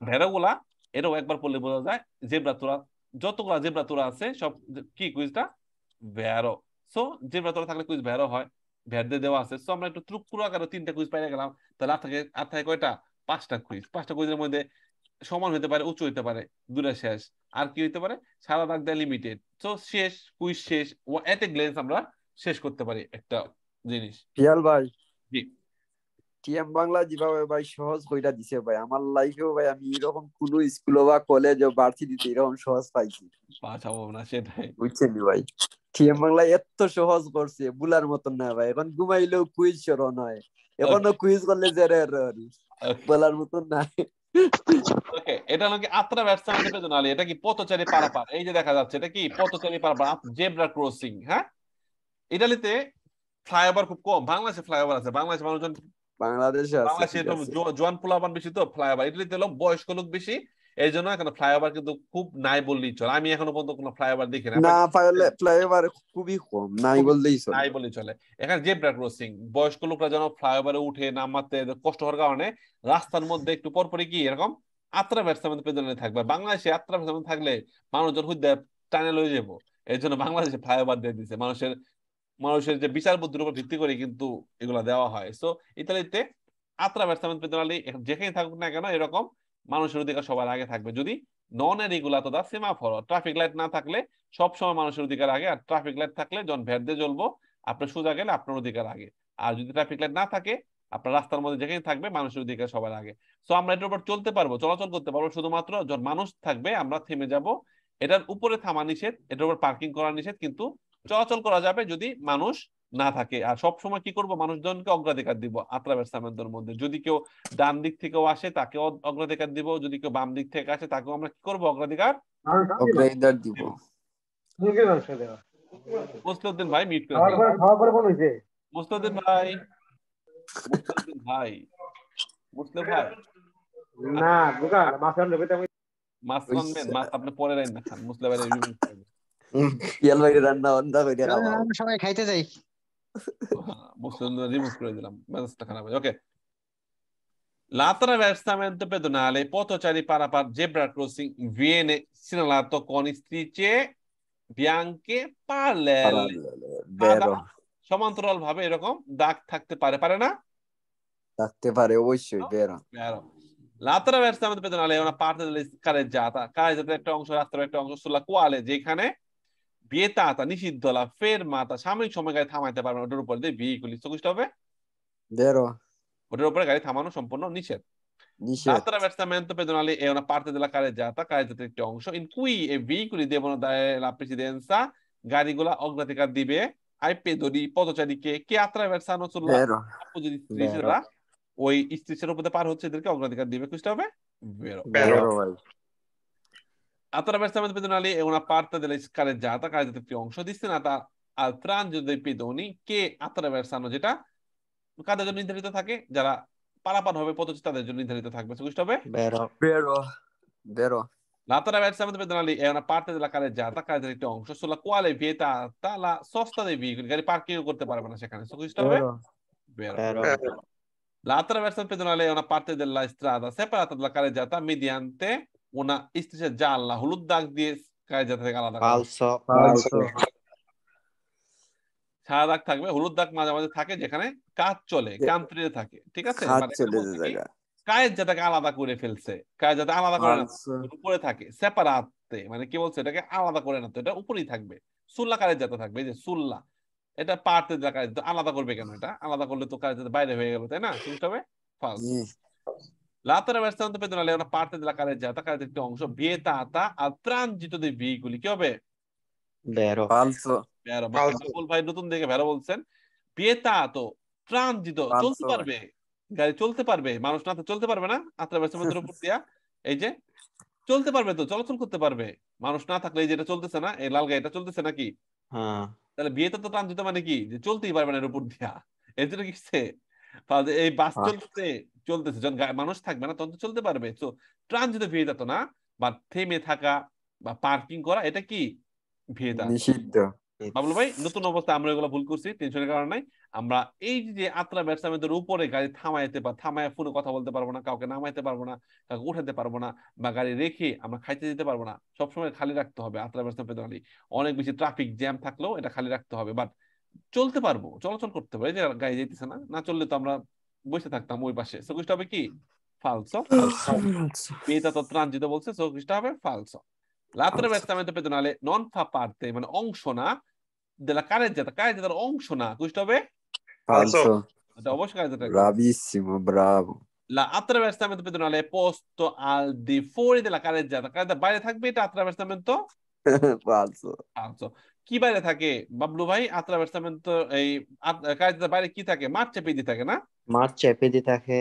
ভেড়াগুলা এটাও একবার পড়লে বোঝা যায় জেব্রা তোরা যতগুলো জেব্রা তোরা আছে সব কি কুইজটা ভেরো সো জেব্রা তোরা থাকলে কুইজ ভেরো হয় ভেরদে দেওয়া আছে সো আমরা একটু ত্রুপ আকারে তিনটা কুইজ পাইয়ে গেলাম তাহলে আর থেকে আর থেকে কয়টা পাঁচটা কুইজ পাঁচটা কুইজের মধ্যে সমান হতে পারে উঁচু হতে পারে দূরে শেষ আর কি হতে পারে সারা দাগ দেয় লিমিটেড তো শেষ কুইজ শেষ এট এ গ্লেন্স আমরা শেষ করতে পারি একটা জিনিস পিয়াল ভাই জি টিএম বাংলা যেভাবে ভাই সহজ কইরা দিছে ভাই আমার লাইফেও ভাই আমি এরকম কোন স্কুল বা কলেজ বাড়তি দিতে এরকম সহজ পাইছি পাঠাবো না সেটাই বুঝছেন ভাই টিএম বাংলা এত সহজ করছে বুলার মতন না ভাই এখন ঘুমাইলেও কুইজ সর হয় এখনো কুইজ করলে জেরে বলার মতন না এটা হলো আত্রা ব্যাটসম্যানদের জন্য আলী এটা কি পথচারী পারাপার এই যে দেখা যাচ্ছে এটা কি পথচারী পারাপার জেব্রা ক্রসিং হ্যাঁ ইটালিতে ফ্লাইওভার খুব কম বাংলাদেশে ফ্লাইওভার আছে বাংলাদেশে মানুষজন বাংলাদেশে জোয়ান পোলাবান বেশি তো ফ্লাইওভার ইটালিতে হলো বয়স্ক লোক বেশি এই জন্য এখন ফ্লাইওভার কিন্তু খুব নাই বললেই চলে আমি এখনো পর্যন্ত কোনো ফ্লাইওভার দেখি না না ফ্লাইওভার খুবই কম নাই বললেই চলে নাই বললেই চলে এখানে ক্রসিং বয়স্ক লোকরা যেন ফ্লাইওভারে উঠে নামাতে কষ্ট হওয়ার কারণে রাস্তার মধ্যে একটু কি এরকম আত্রা থাকবে বাংলাদেশে আত্রা থাকলে মানুষজন হুদ্দা টানে লয়ে যাবো এই জন্য বাংলাদেশে ফ্লাইওভার দিয়ে দিছে মানুষের মানুষের যে বিচার বুদ্ধির উপর ভিত্তি করে কিন্তু এগুলা দেওয়া হয় সো ইতালিতে আত্রা ব্যাটসম্যান পেছনালি যেখানে থাকুক না কেন এরকম মানুষের অধিকার সবার আগে থাকবে যদি নন রেগুলার তো সেমাফর ট্রাফিক লাইট না থাকলে সব সময় মানুষের অধিকার আগে আর ট্রাফিক লাইট থাকলে জন ভ্যাট দিয়ে জ্বলবো আপনার সোজা গেলে আপনার অধিকার আগে আর যদি ট্রাফিক লাইট না থাকে আপনার রাস্তার মধ্যে যেখানে থাকবে মানুষের অধিকার সবার আগে সো আমরা এটার উপর চলতে পারবো চলাচল করতে পারবো শুধুমাত্র যখন মানুষ থাকবে আমরা থেমে যাব এটার উপরে থামা নিষেধ এটার উপর পার্কিং করা নিষেধ কিন্তু চলাচল করা যাবে যদি মানুষ না থাকে আর সব সময় কি করব মানুষজনকে অগ্রাধিকার দিব আত্রাবের সামেন্দ্রের মধ্যে যদি কেউ ডান দিক থেকেও আসে তাকে অগ্রাধিকার দিব যদি কেউ বাম দিক থেকে আসে তাকেও আমরা কি করব অগ্রাধিকার অগ্রাধিকার দিব মুসলিউদ্দিন ভাই মিউট করে মুসলিউদ্দিন ভাই ভাই মুসলিম ভাই না বুকা মাসার লোকে তো আপনি পরে রাইন খান মুসলিম ভাই রান্না অন্ধ হয়ে সবাই খাইতে যাই മുസ്ലിം റിമൂവ് করে দিলাম মেজাজটা খারাপ হয়ে ওকে L'altra versamento parapar zebra crossing viene segnalato con strisce bianche parallele. সমান্তরাল ভাবে এরকম দাগ থাকতে পারে পারে না থাকতে পারে অবশ্যই বেরো লাতরা ব্যবস্থা আমাদের পেতে নালে ওনা পার্টে কারে যাতা কারে যাতা একটা অংশ রাস্তার একটা অংশ সুলা কোয়ালে যেখানে বেতাতা নিষিদ্ধলা ফের মাতা সাময়িক সময় গাড়ি থামাইতে পারবে ওটার উপর দিয়ে ভেহিকুল স্থগিত হবে ওটার উপরে গাড়ি থামানো সম্পূর্ণ নিষেধ অগ্রাধিকার দিবে খুঁজতে হবে Attraversamento pedonale è una parte della scareggiata di Fioncio destinata al transito dei pedoni che attraversano যেটা কাদের জন্য নির্ধারিত থাকে যারা পারাপার হবে পথচারীদের জন্য নির্ধারিত থাকবে বুঝতে হবে vero vero vero L'attraversamento pedonale è una parte della carreggiata di অংশ sulla quale è vietata la sosta dei veicoli গাড়ি পার্কিং করতে পারবে না সেখানে বুঝতে হবে vero vero, vero. L'attraversamento pedonale è una parte della strada separata dalla carreggiata mediante ওনা ইস্তিসা যা আল্লাহ হলুদ দাগ দিয়ে গায়ে থেকে আলাদা সাদা দাগ থাকবে হলুদ দাগ মাঝে মাঝে থাকে যেখানে কাজ চলে কান্ত্রিতে থাকে ঠিক আছে কায়ের মানে যেটাকে আলাদা করে ফেলছে কায়ের যাতে আলাদা করে উপরে থাকে সেপারাতে মানে কি বলছে এটাকে আলাদা করে না তো এটা উপরেই থাকবে সুল্লা কারের যাতে থাকবে যে সুল্লা এটা পার্টে আলাদা করবে কেন এটা আলাদা করলে তো কাজ বাইরে হয়ে গেল তাই না শুনতে হবে ফালস মানুষ না চলতে পারবে না আত্রা ব্যস্তান্তের এই যে চলতে পারবে তো চলাচল করতে পারবে মানুষ না থাকলে এই যেটা চলতেছে না এই লাল গাড়িটা চলতেছে নাকি তাহলে বিয়েতে তো ত্রাঞ্জিত মানে কি যে চলতেই পারবে না এর উপর দিয়া এই জন্য কি এই বাস চলতেছে চলতেছে যখন মানুষ থাকবে না তখন তো চলতে পারবে তো ট্রান যদি ভেহিতা না বা থেমে থাকা বা পার্কিং করা এটা কি নিষিদ্ধ বাবলু ভাই নতুন অবস্থা আমরা এগুলো ভুল করছি টেনশনের কারণে আমরা এই যে আত্রা উপরে গাড়ি থামাইতে ফোনে কথা বলতে পারবো না কাউকে নামাইতে পারবো না কাউকে উঠাতে পারবো না বা গাড়ি রেখে আমরা খাইতে যেতে পারবো না সবসময় খালি রাখতে হবে আত্রা ব্যাটসম্যান অনেক বেশি ট্রাফিক জ্যাম থাকলেও এটা খালি রাখতে হবে বাট চলতে পারবো চলাচল করতে পারবো যে গাড়ি যেতেছে না না চললে তো আমরা বসে থাকতাম ওই পাশে সকুষ্ট হবে কি ফালসো মেয়েটা তো ত্রাঞ্জিত বলছে সকুষ্ট হবে ফালসো লাতর ব্যস্তামেন্ট পেতনালে নন ফা না দেলা কারেজ যেটা কারেজ অংশ না বাইরে থাকবে এটা আতর তো ফালসো কি বাইরে থাকে বাবলু ভাই আত্রাবেস্টামেন্ট তো এই কায়দার বাইরে কি থাকে মাঠ চেপে দিয়ে থাকে না মাঠ চেপে দিয়ে থাকে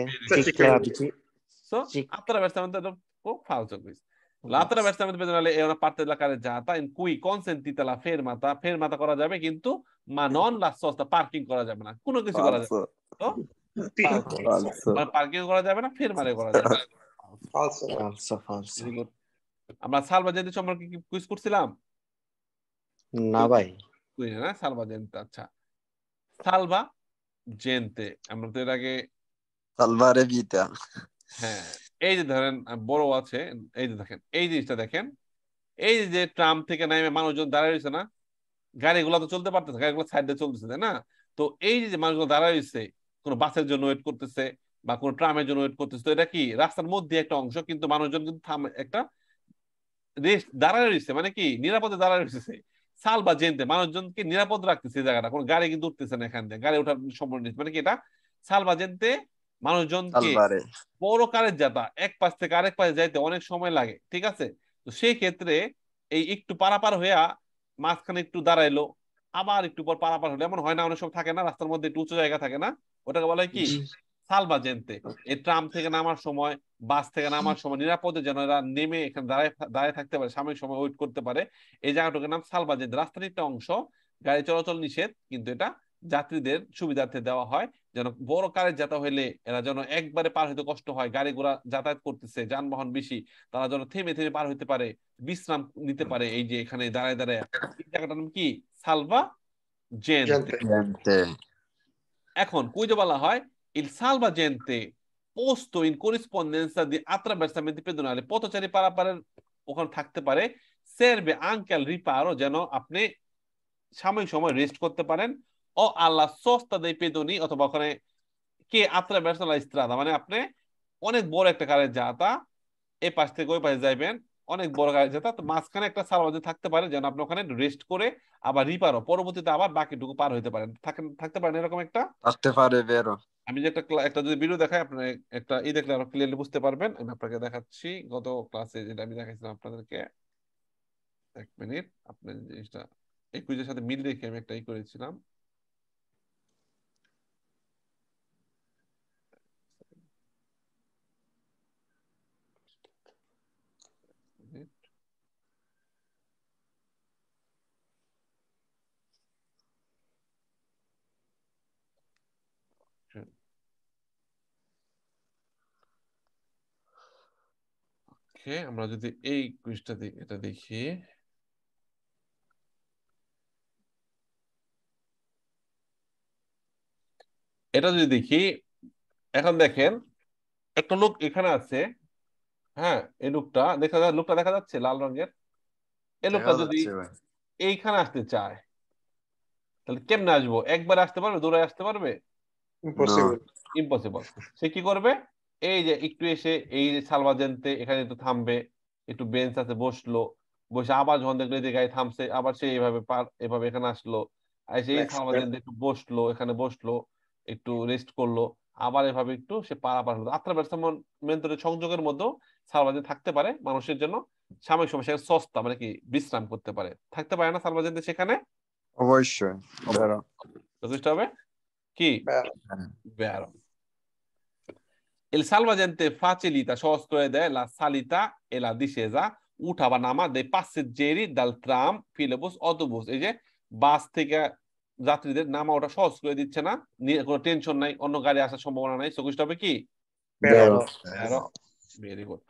সো আত্রাবেস্টামেন্ট তো ফাউল এরা লাকারে যাতা ইন কুই ফের মাতা ফের মাতা করা যাবে কিন্তু মানন লা সস্তা পার্কিং করা যাবে না কোনো কিছু করা যাবে তো পার্কিং মানে করা যাবে না ফের মারে করা যাবে আমরা সালবা জয়ন্তী সম্পর্কে কুইজ করছিলাম না ভাই না সালভা জেন্তে আচ্ছা সালভা জেন্তে আমরা তো এর আগে হ্যাঁ এই যে ধরেন বড় আছে এই যে দেখেন এই জিনিসটা দেখেন এই যে ট্রাম থেকে মানুষজন দাঁড়ায় রয়েছে না গাড়িগুলো তো চলতে পারতেছে গাড়িগুলো সাইডে চলতেছে তাই না তো এই যে মানুষগুলো রয়েছে কোনো বাসের জন্য ওয়েট করতেছে বা কোনো ট্রামের জন্য ওয়েট করতেছে তো এটা কি রাস্তার মধ্যে একটা অংশ কিন্তু মানুষজন কিন্তু থাম একটা দাঁড়ায় রয়েছে মানে কি নিরাপদে দাঁড়ায় রয়েছে সাল বা জেনতে মানুষজনকে নিরাপদ রাখতেছে এই জায়গাটা কোন গাড়ি কিন্তু উঠতেছে না এখান থেকে গাড়ি ওঠার সম্ভব নেই মানে কি এটা সাল বা জেনতে মানুষজনকে বড় কারের যাতা এক পাশ থেকে আরেক পাশে যাইতে অনেক সময় লাগে ঠিক আছে তো সেই ক্ষেত্রে এই একটু পারাপার হইয়া মাঝখানে একটু দাঁড়াইলো আবার একটু পর পারাপার হলো এমন হয় না অনেক সব থাকে না রাস্তার মধ্যে একটু উঁচু জায়গা থাকে না ওটাকে বলা হয় কি জেনতে এই ট্রাম থেকে নামার সময় বাস থেকে নামার সময় নিরাপদে যেন এরা নেমে এখানে দাঁড়ায় দাঁড়ায় থাকতে পারে সাময়িক সময় ওয়েট করতে পারে এই জায়গাটুকুর নাম সালবাজেন্তে রাস্তার একটা অংশ গাড়ি চলাচল নিষেধ কিন্তু এটা যাত্রীদের সুবিধার্থে দেওয়া হয় যেন বড় কারের যাতায়াত হইলে এরা যেন একবারে পার হইতে কষ্ট হয় গাড়ি ঘোড়া যাতায়াত করতেছে যানবাহন বেশি তারা যেন থেমে থেমে পার হইতে পারে বিশ্রাম নিতে পারে এই যে এখানে দাঁড়ায় দাঁড়ায় এই জায়গাটার নাম কি সালভা জেন এখন কই যে বলা হয় il salvagente posto in corrispondenza di attraversamenti pedonali পথচারী পারাপারের ওখানে থাকতে পারে serve anche al riparo যেন আপনি সাময়িক সময় রেস্ট করতে পারেন ও আল্লাহ সস্তা দেয় পেদনি অথবা ওখানে কে attraversa la strada মানে আপনি অনেক বড় একটা কারের যাতা এই পাশ থেকে ওই পাশে যাইবেন অনেক বড় গাড়ি যেটা তো মাঝখানে একটা সালওয়াজে থাকতে পারে যেন আপনি ওখানে রেস্ট করে আবার রিপারও পরবর্তীতে আবার বাকিটুকু পার হইতে পারেন থাকতে পারেন এরকম একটা থাকতে পারে বেরো আমি যে একটা একটা যদি ভিডিও দেখাই আপনি একটা ই দেখলে আরো ক্লিয়ারলি বুঝতে পারবেন আমি আপনাকে দেখাচ্ছি গত ক্লাসে যেটা আমি দেখাইছিলাম আপনাদেরকে এক মিনিট আপনি জিনিসটা একুশের সাথে মিল রেখে আমি একটা ই করেছিলাম পক্ষে আমরা যদি এই কুইজটা এটা দেখি এটা যদি দেখি এখন দেখেন একটা লোক এখানে আছে হ্যাঁ এই লোকটা দেখা যায় লোকটা দেখা যাচ্ছে লাল রঙের এই লোকটা যদি এইখানে আসতে চায় তাহলে কেমনে আসবো একবার আসতে পারবে দূরে আসতে পারবে ইম্পসিবল সে কি করবে এই যে একটু এসে এই যে সালভাজেন্তে এখানে একটু থামবে একটু বেঞ্চ আছে বসলো বসে আবার যখন দেখলো এই গায়ে থামছে আবার সে এইভাবে এভাবে এখানে আসলো এসে এই সালভাজেন্তে একটু বসলো এখানে বসলো একটু রেস্ট করলো আবার এভাবে একটু সে পারাপার হলো আত্রা ব্যাটসম্যান মেন্তরের সংযোগের মধ্যেও সালভাজেন্ট থাকতে পারে মানুষের জন্য সাময়িক সময় সেখানে সস্তা মানে কি বিশ্রাম করতে পারে থাকতে পারে না সালভাজেন্টে সেখানে অবশ্যই যথেষ্ট হবে কি ব্যারো El salvagente facilita, è la salita e la discesa utava nama dei passeggeri dal tram, filibus, autobus e এই যে বাস থেকে যাত্রীদের নামা ওটা সহজ করে দিচ্ছে না কোনো টেনশন নাই অন্য গাড়ি আসার সম্ভাবনা নাই চকুশ হবে কি very good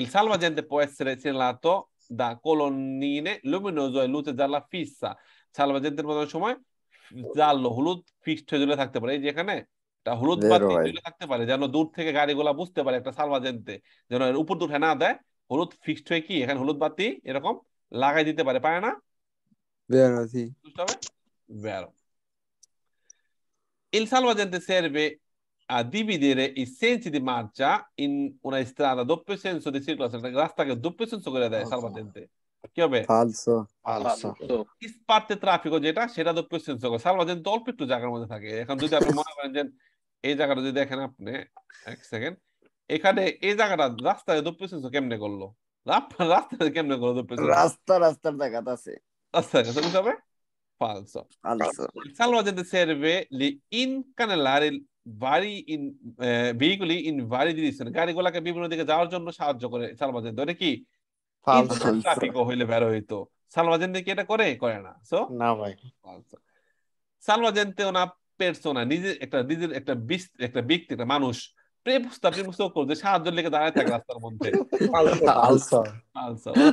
Il salvagente può essere segnalato da colonnine luminose e luce gialla fissa. Salvagente এর মতো সময় জাল হলুদ ফিক্সড হয়ে থাকতে পারে এই যেখানে হলুদ বাতি থাকতে পারে যেন দূর থেকে গাড়িগুলা বুঝতে পারে একটা সালভা জেনতে যেন উপর দূর ফিক্সড হয়ে কি এখানে হলুদ বাতি এরকম লাগাই দিতে পারে পায় না রাস্তাকে দুপ্পে সেন্স করে দেয় আচ্ছা। সালভা জেনতে কি হবে ফালসো ফালসো যেটা সেটা দুপ্পে সেন্স করে সালভা অল্প একটু জায়গার মধ্যে থাকে এখন যদি আপনি মনে করেন যে এই জায়গাটা যদি দেখেন আপনি এক সেকেন্ড এখানে এই জায়গাটা রাস্তায় দপ্রেসেন্স কেমনে করলো রাস্তা কেমনে করলো দপ্রেসেন্স রাস্তা রাস্তার জায়গা আছে রাস্তা আছে বুঝতে হবে falso. Falso. Il salvataggio লি ইন কানে vari ভারি ইন veicoli ইন ভারি direzioni. গাড়িগুলোকে বিভিন্ন দিকে যাওয়ার জন্য সাহায্য করে সালভাজেন ধরে কি ট্রাফিক হইলে বের হইতো সালভাজেন কি এটা করে করে না সো না ভাই সালভাজেন্তে ওনা পেরসোনা নিজের একটা নিজের একটা একটা ব্যক্তি একটা মানুষ করছে সাহায্য লেগে দাঁড়ায় থাকে রাস্তার মধ্যে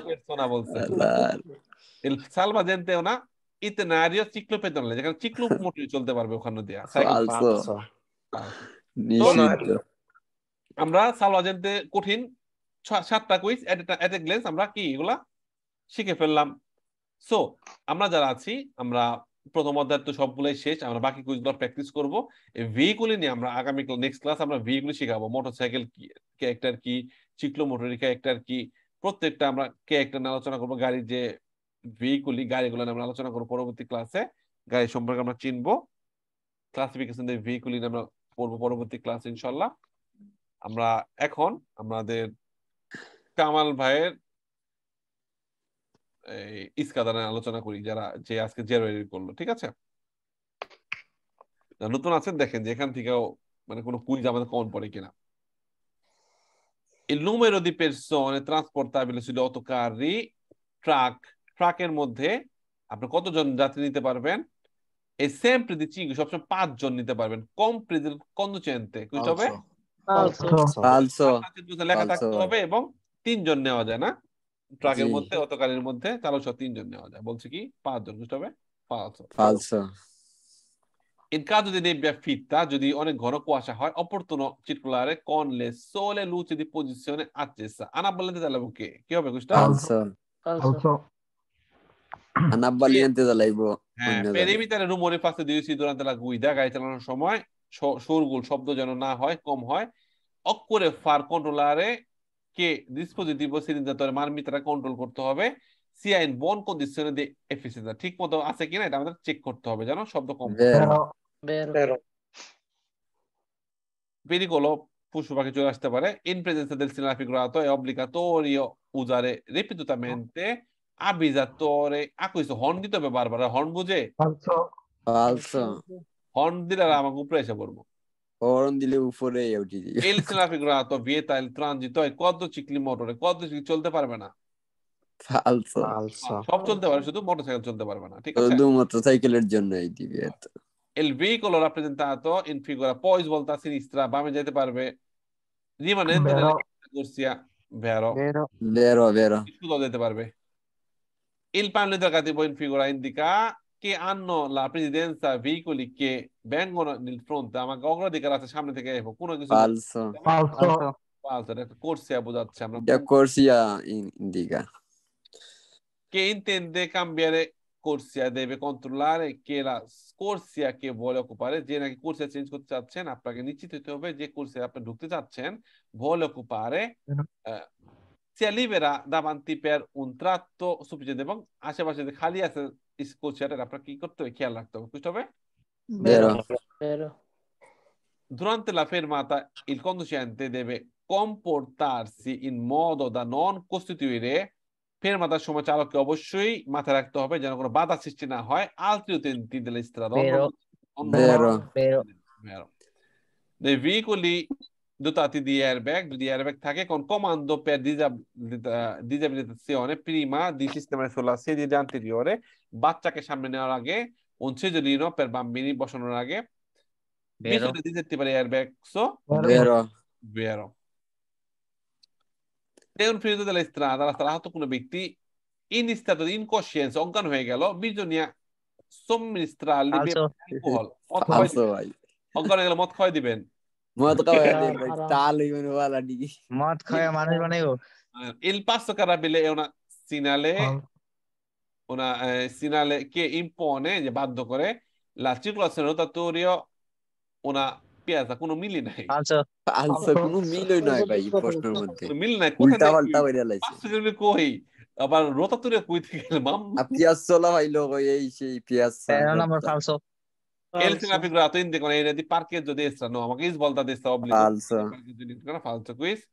পেরসোনা বলছে জেনতেও না চিকলো যেখানে চিকলো মোটর চলতে পারবে ওখানে দিয়া আমরা সালভা জেনতে কঠিন সাতটা কুইজ এট এ গ্লেন্স আমরা কি এগুলা শিখে ফেললাম সো আমরা যারা আছি আমরা প্রথম অধ্যায় তো সবগুলোই শেষ আমরা বাকি কুইজগুলো প্র্যাকটিস করব এই ভেহিকুলি নিয়ে আমরা আগামী নেক্সট ক্লাস আমরা ভেহিকুলি শেখাবো মোটরসাইকেল কি ক্যারেক্টার কি চিকলো মোটর ক্যারেক্টার কি প্রত্যেকটা আমরা ক্যারেক্টার নিয়ে আলোচনা করবো গাড়ির যে ভেহিকুলি গাড়িগুলো নিয়ে আমরা আলোচনা করবো পরবর্তী ক্লাসে গাড়ি সম্পর্কে আমরা চিনবো ক্লাসিফিকেশন দিয়ে ভেহিকুলি আমরা পড়বো পরবর্তী ক্লাস ইনশাল্লাহ আমরা এখন আমাদের কামাল ভাইয়ের ইস্কাদানের আলোচনা করি যারা যে আজকে জেরোয়েরি করলো ঠিক আছে নতুন আছেন দেখেন যে এখান থেকেও মানে কোনো কুইজ আমাদের কমন পড়ে কিনা il numero di persone trasportabili sugli autocarri truck ট্রাকের মধ্যে আপনি কতজন যাত্রী নিতে পারবেন e sempre di 5 সবসময় পাঁচজন নিতে পারবেন compreso il conducente কি হবে লেখা থাকতে হবে এবং তিনজন নেওয়া যায় না ট্রাকের মধ্যে অত গাড়ির মধ্যে চালক সহ তিনজন নেওয়া যায় বলছে কি পাঁচজন বুঝতে হবে ফালসো ইনকা যদি নেব্যা ফিত্তা যদি অনেক ঘন কুয়াশা হয় অপরতন চিটকুলারে লে সোলে লু যদি পজিশনে আছে আনা বলতে তাহলে কে কি হবে কুষ্টা ফালসো ফালসো আনা বলিয়েন্তে দালাইবো পেরিমিটারে রুমরে পাশে দিয়েছি দুরান্তে লা গুইদা গাড়ি চালানোর সময় শোরগুল শব্দ যেন না হয় কম হয় অক্ষরে ফার কন্ট্রোলারে che কন্ট্রোল করতে হবে সিআইএন বন কন্ডিশনে দি এফিসিয়েন্সি আছে কিনা এটা আমাদের চেক করতে হবে জানো শব্দ কম হ্যাঁ, চলে আসতে পারে ইন প্রেজেন্স del sinale figurato è obbligatorio usare আবিজা তোরে acquisto হর্ন দিতে হবে বারবার হর্ন বুঝে হর্ন দিলে আমাকে উপরে এসে পড়বো Horon dile উপরেই উঠি ইলতলাফি করা তো বিয়েতা ইলতরান জিতো কত চিকলি মোটরে কত চিকলি চলতে পারবে না ফালসা সব চলতে পারে শুধু মোটরসাইকেল চলতে পারবে না ঠিক আছে শুধু মোটরসাইকেলের জন্য এই দিবে il veicolo rappresentato in figura poi svolta a sinistra va a vedere parve rimanendo vero. nella corsia vero vero vero vero Scusate, parve. il panel interrogativo in figura indica che hanno la presidenza veicoli che Bengono nel fronte ama Gogla karate সামনে থেকে এফো কোনো কিছু falso falso falso একটা corsia বোঝাচ্ছে আমরা ya corsia indica che intende cambiare corsia deve controllare che la corsia che vuole occupare যে নাকি corsia চেঞ্জ করতে চাচ্ছেন আপনাকে নিশ্চিত হতে হবে যে corsia আপনি ঢুকতে চাচ্ছেন vuole occupare eh eh, si libera davanti per un tratto sufficiente এবং আশেপাশে যে খালি আছে corsiaটা আপনাকে কি করতে হবে খেয়াল রাখতে হবে বুঝতে হবে Vero. Vero. Durante la fermata il conducente deve comportarsi in modo da non costituire ফের সময় চালককে অবশ্যই মাথায় রাখতে হবে যেন কোনো বাধা সৃষ্টি না হয় আল utenti delle strade dei veicoli dotati di airbag di airbag থাকে con comando per disabilitazione prima di sistemare sulla sedia anteriore বাচ্চাকে সামনে নেওয়ার আগে un giornino per bambini possono boh, non che vero. 20 settimane airbag so, vero. vero un periodo della strada la strada con obiettivi in stato di incoscienza organo vegalo bisogna somministrarli Falso. alcohol organo vegalo মদ খাওয়াই দিবেন মদ খাওয়াই দিবেন তাহলে মানে वाला দিকে মদ খাওয়া মানুষ বানাইও il passo carabile è una segnale una eh, stinale che impone di Bandocore la circolazione rotatoria una piazzakunun con un milione કોનું મિલી નહી ભાઈ প্রশ্নের মধ্যে মিল না উল্টা পাল্টা বাইরে লাইছে আসলে কই আবার রোতাতুরে কই থেকে গেল মাম পিয়াস চলা ভাই লোক এই সেই পিয়াস এর নাম্বার ফালসো el se la figura to indico nei di parcheggio destra no ma che svolta destra obbligo al parcheggio destra falso questo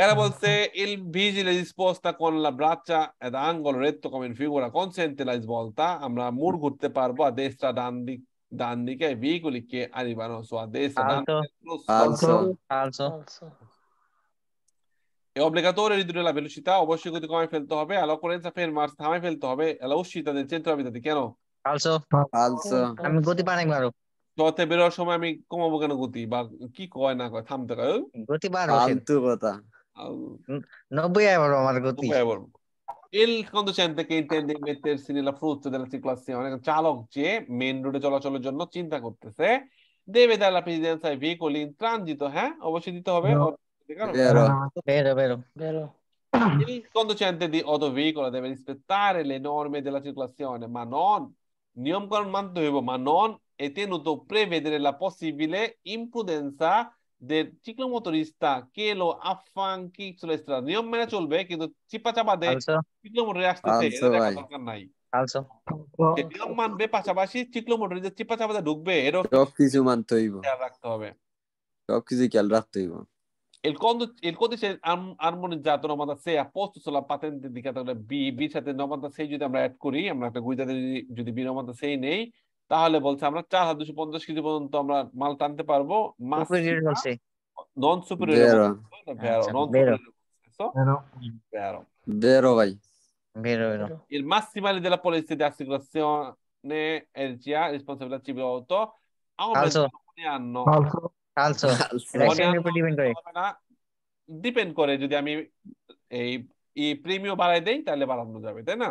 Era volte il vigile disposta con la braccia ad angolo retto come in figura consente la svolta. a Mur ঘুরতে parvo a destra ডান দিক che দিকে veicoli che arrivano su a destra alto, alto, alto. È obbligatorio ridurre la velocità, অবশ্যই গতি কমায় ফেলতে হবে আর অকুরেন্সা ফেরমার্স থামায় ফেলতে হবে alla uscita del centro abitati কেন আলসো আলসো আমি গতি বাড়াই মারো তোতে বেরোর সময় আমি কমাবো কেন গতি বা কি কয় না কয় থামতে কয় গতি বাড়াও ফালতু কথা 90 euro Margotti. Euro. Il conducente che intende mettersi nella frutta della circolazione, ciao, চালক যে মেন রোডে চলাচলের জন্য চিন্তা করতেছে deve dare la presidenza ai veicoli in transito, eh? হ্যাঁ অবশ্যই দিতে হবে vero, vero, vero. Il conducente di autoveicolo deve rispettare le norme della circolazione, ma non নিয়মকরণ ma non è tenuto a prevedere la possibile imprudenza কে লো আফান কি চলে ciclomotorista নিয়ম মেনে চলবে কিন্তু চিপা চাপা দেয় চিক্লোমোটরে আসতেছে এটা দেখা দরকার নাই নিয়ম মানবে পাশাপাশি যে চিপা চাপা ঢুকবে এরকম কিছু মানতে হইব খেয়াল রাখতে হবে সবকিছু খেয়াল রাখতে হইব El জাত নমাদা codice armonizzato 96 a posto sulla patente indicata যদি আমরা অ্যাড করি আমরা একটা গুইদাতে যদি সেই নেই তাহলে বলছে আমরা চার হাজার দুশো পঞ্চাশ কেজি পর্যন্ত আমরা মাল টানতে পারবো মাছ নন সুপিরিয়র vero vai vero vero il massimale della polizia di assicurazione energia responsabilità civile auto calcio anno calcio depend করে যদি আমি এই প্রিমিও বাড়াই দেই তাহলে বাড়ানো যাবে তাই না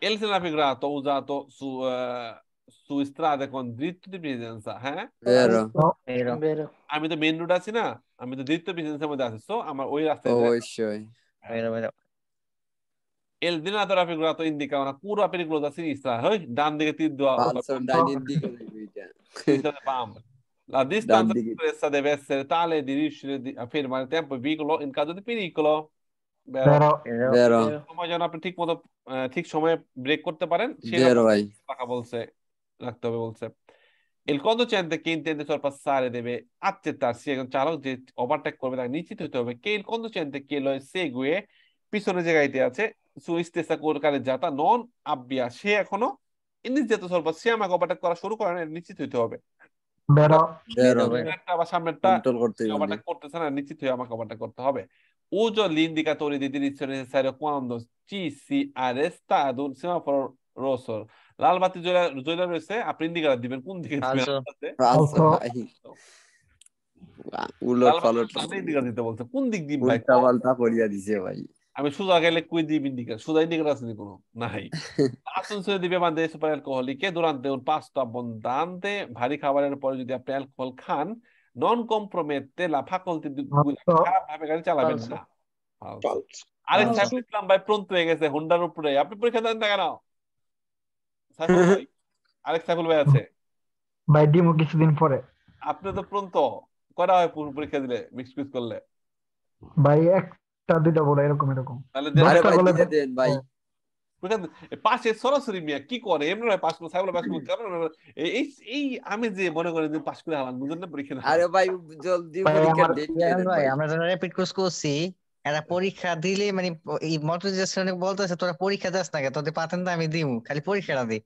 Elsin ha figurato, usato su, uh, su strade con diritto di presenza, eh? Vero. No, vero. vero. আমি তো মেন রোড আছি না আমি তো দ্বিতীয় প্রেসিডেন্সের মধ্যে আছি সো আমার ওই রাস্তায় অবশ্যই vero, vero. El Dinato era figurato indica una curva pericolosa a sinistra, eh? Dandi che ti do La distanza di pressa deve essere tale di riuscire a fermare il tempo il veicolo in caso di pericolo. ঠিক মতো ঠিক সময়ে ব্রেক করতে পারেন টাকা বলছে রাখতে হবে বলছে কত চেন্তে কেন সারে দেবে আচ্ছে তার সে একজন চালক যে ওভারটেক করবে তাকে নিশ্চিত হতে হবে কত চেন্তে কে লয় সে গুয়ে পিছনে যে গাড়িতে আছে সুইস্তেসা কোরকারে যাতা নন আব্বিয়া সে এখনো নিজেত সরপা সে আমাকে ওভারটেক করা শুরু করে না নিশ্চিত হতে হবে আবার সামনেরটা করতেছে না নিশ্চিত হয়ে আমাকে ওভারটেক করতে হবে uso gli indicatori di direzione necessari quando ci si arresta ad un semaforo rosso. লাল বাতি জ্বলে রয়েছে আপনি ইন্ডিকেটর দিবেন কোন দিকে কোন দিক দিন ভাই পাল্টা করিয়া দিছে ভাই আমি সুজা গেলে কই দিব ইন্ডিকেটর সুজা ইন্ডিকেটর আছে কোনো নাই আসুন সুজা দিবে আমাদের সুপার অ্যালকোহলিকে দুরান্তে ওর পাঁচটা বন্দান্তে ভারী খাবারের পরে যদি আপনি অ্যালকোহল খান নন কম্প্রোমেতে লা খারাপ ভাবে গাড়ি চালাবেন না আরেক সাইফুল ইসলাম ভাই প্রন্ত হয়ে গেছে হোন্ডার উপরে আপনি পরীক্ষা দেন না কেন আরেক সাইফুল ভাই আছে ভাই ডিমো কিছুদিন পরে আপনি তো প্রন্ত করা হয় পরীক্ষা দিলে মিক্স কুইজ করলে ভাই একটা দুইটা বলে এরকম এরকম তাহলে ভাই পাশে সরাসরি মিয়া কি করে এমনি নয় করে সাইবলা করে কেমন এই এই আমি যে মনে করি যে করে বুঝলেন না পরীক্ষা আরে ভাই জলদি পরীক্ষা ভাই আমরা যারা কোর্স করছি এরা পরীক্ষা দিলে মানে এই মোটিভেশনে বলতেছে তোরা পরীক্ষা দাস না তোদের পাতেন না আমি দিমু খালি পরীক্ষাটা দে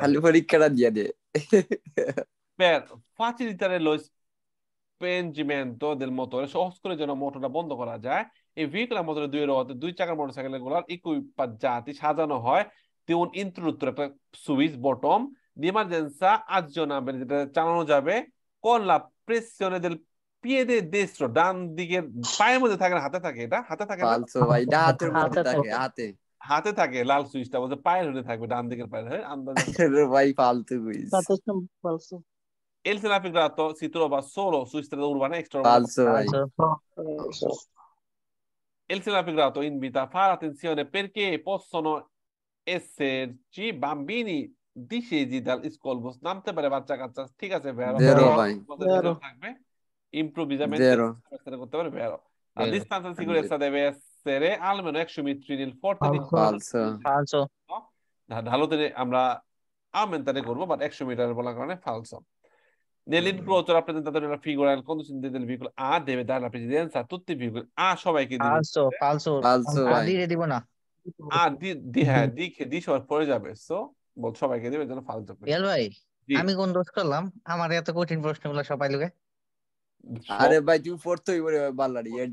খালি পরীক্ষাটা দিয়ে দে পাঁচ লিটারের লইস পেনজিমেন্টো del motore সহজ করে যেন মোটরটা বন্ধ করা যায় এই ভেহিকুলার মতন দুই রওয়াতে দুই চাকার মোটরসাইকেল গুলার ইকুইপার জাতি সাজানো হয় তেমন ইন্ত্রুত্তর একটা সুইচ বটম ডিমার্জেন্সা আজনা যেটা চালানো যাবে কোন লাভ প্রেসিয়নে দেল পিয়েদে দেস্ট্র ডান দিকে পায়ের মধ্যে থাকে হাতে থাকে এটা হাতে থাকে ভাই হাতের মধ্যে থাকে হাতে হাতে থাকে লাল সুইচটা বলতে পায়ের হতে থাকবে ডান দিকের পায়ের হয়ে আন্দাজ ভাই ফালতু সুইচ ফালতু El se l'ha filtrato si trova solo extra Strada ভাই il El scenografo invita a fare attenzione perché possono esserci bambini discesi dal scolbus. te pare faccia cazzo, stica se è Vero ভাই. Vero. থাকবে improvvisamente vero. essere করতে পারে vero. La distanza di sicurezza deve essere almeno 100 metri nel forte di falso. Falso. No? Da, ঢালুতে আমরা আমেন্তারে করব বাট 100 মিটার বলার কারণে falso. Nell'incontro rappresentato la figura del conducente del veicolo A deve dare la presidenza a tutti i veicoli A সবাইকে che falso falso falso a dire di buona A di di দি দি হ্যাঁ দি দি সবার পড়ে যাবে সো বল সবাইকে দিবে যেন ফালস যাবে রিয়াল ভাই আমি কোন দোষ করলাম আমার এত কঠিন প্রশ্নগুলো সবাই লোকে আরে ভাই তুমি পড়তেই বলে বাল্লারি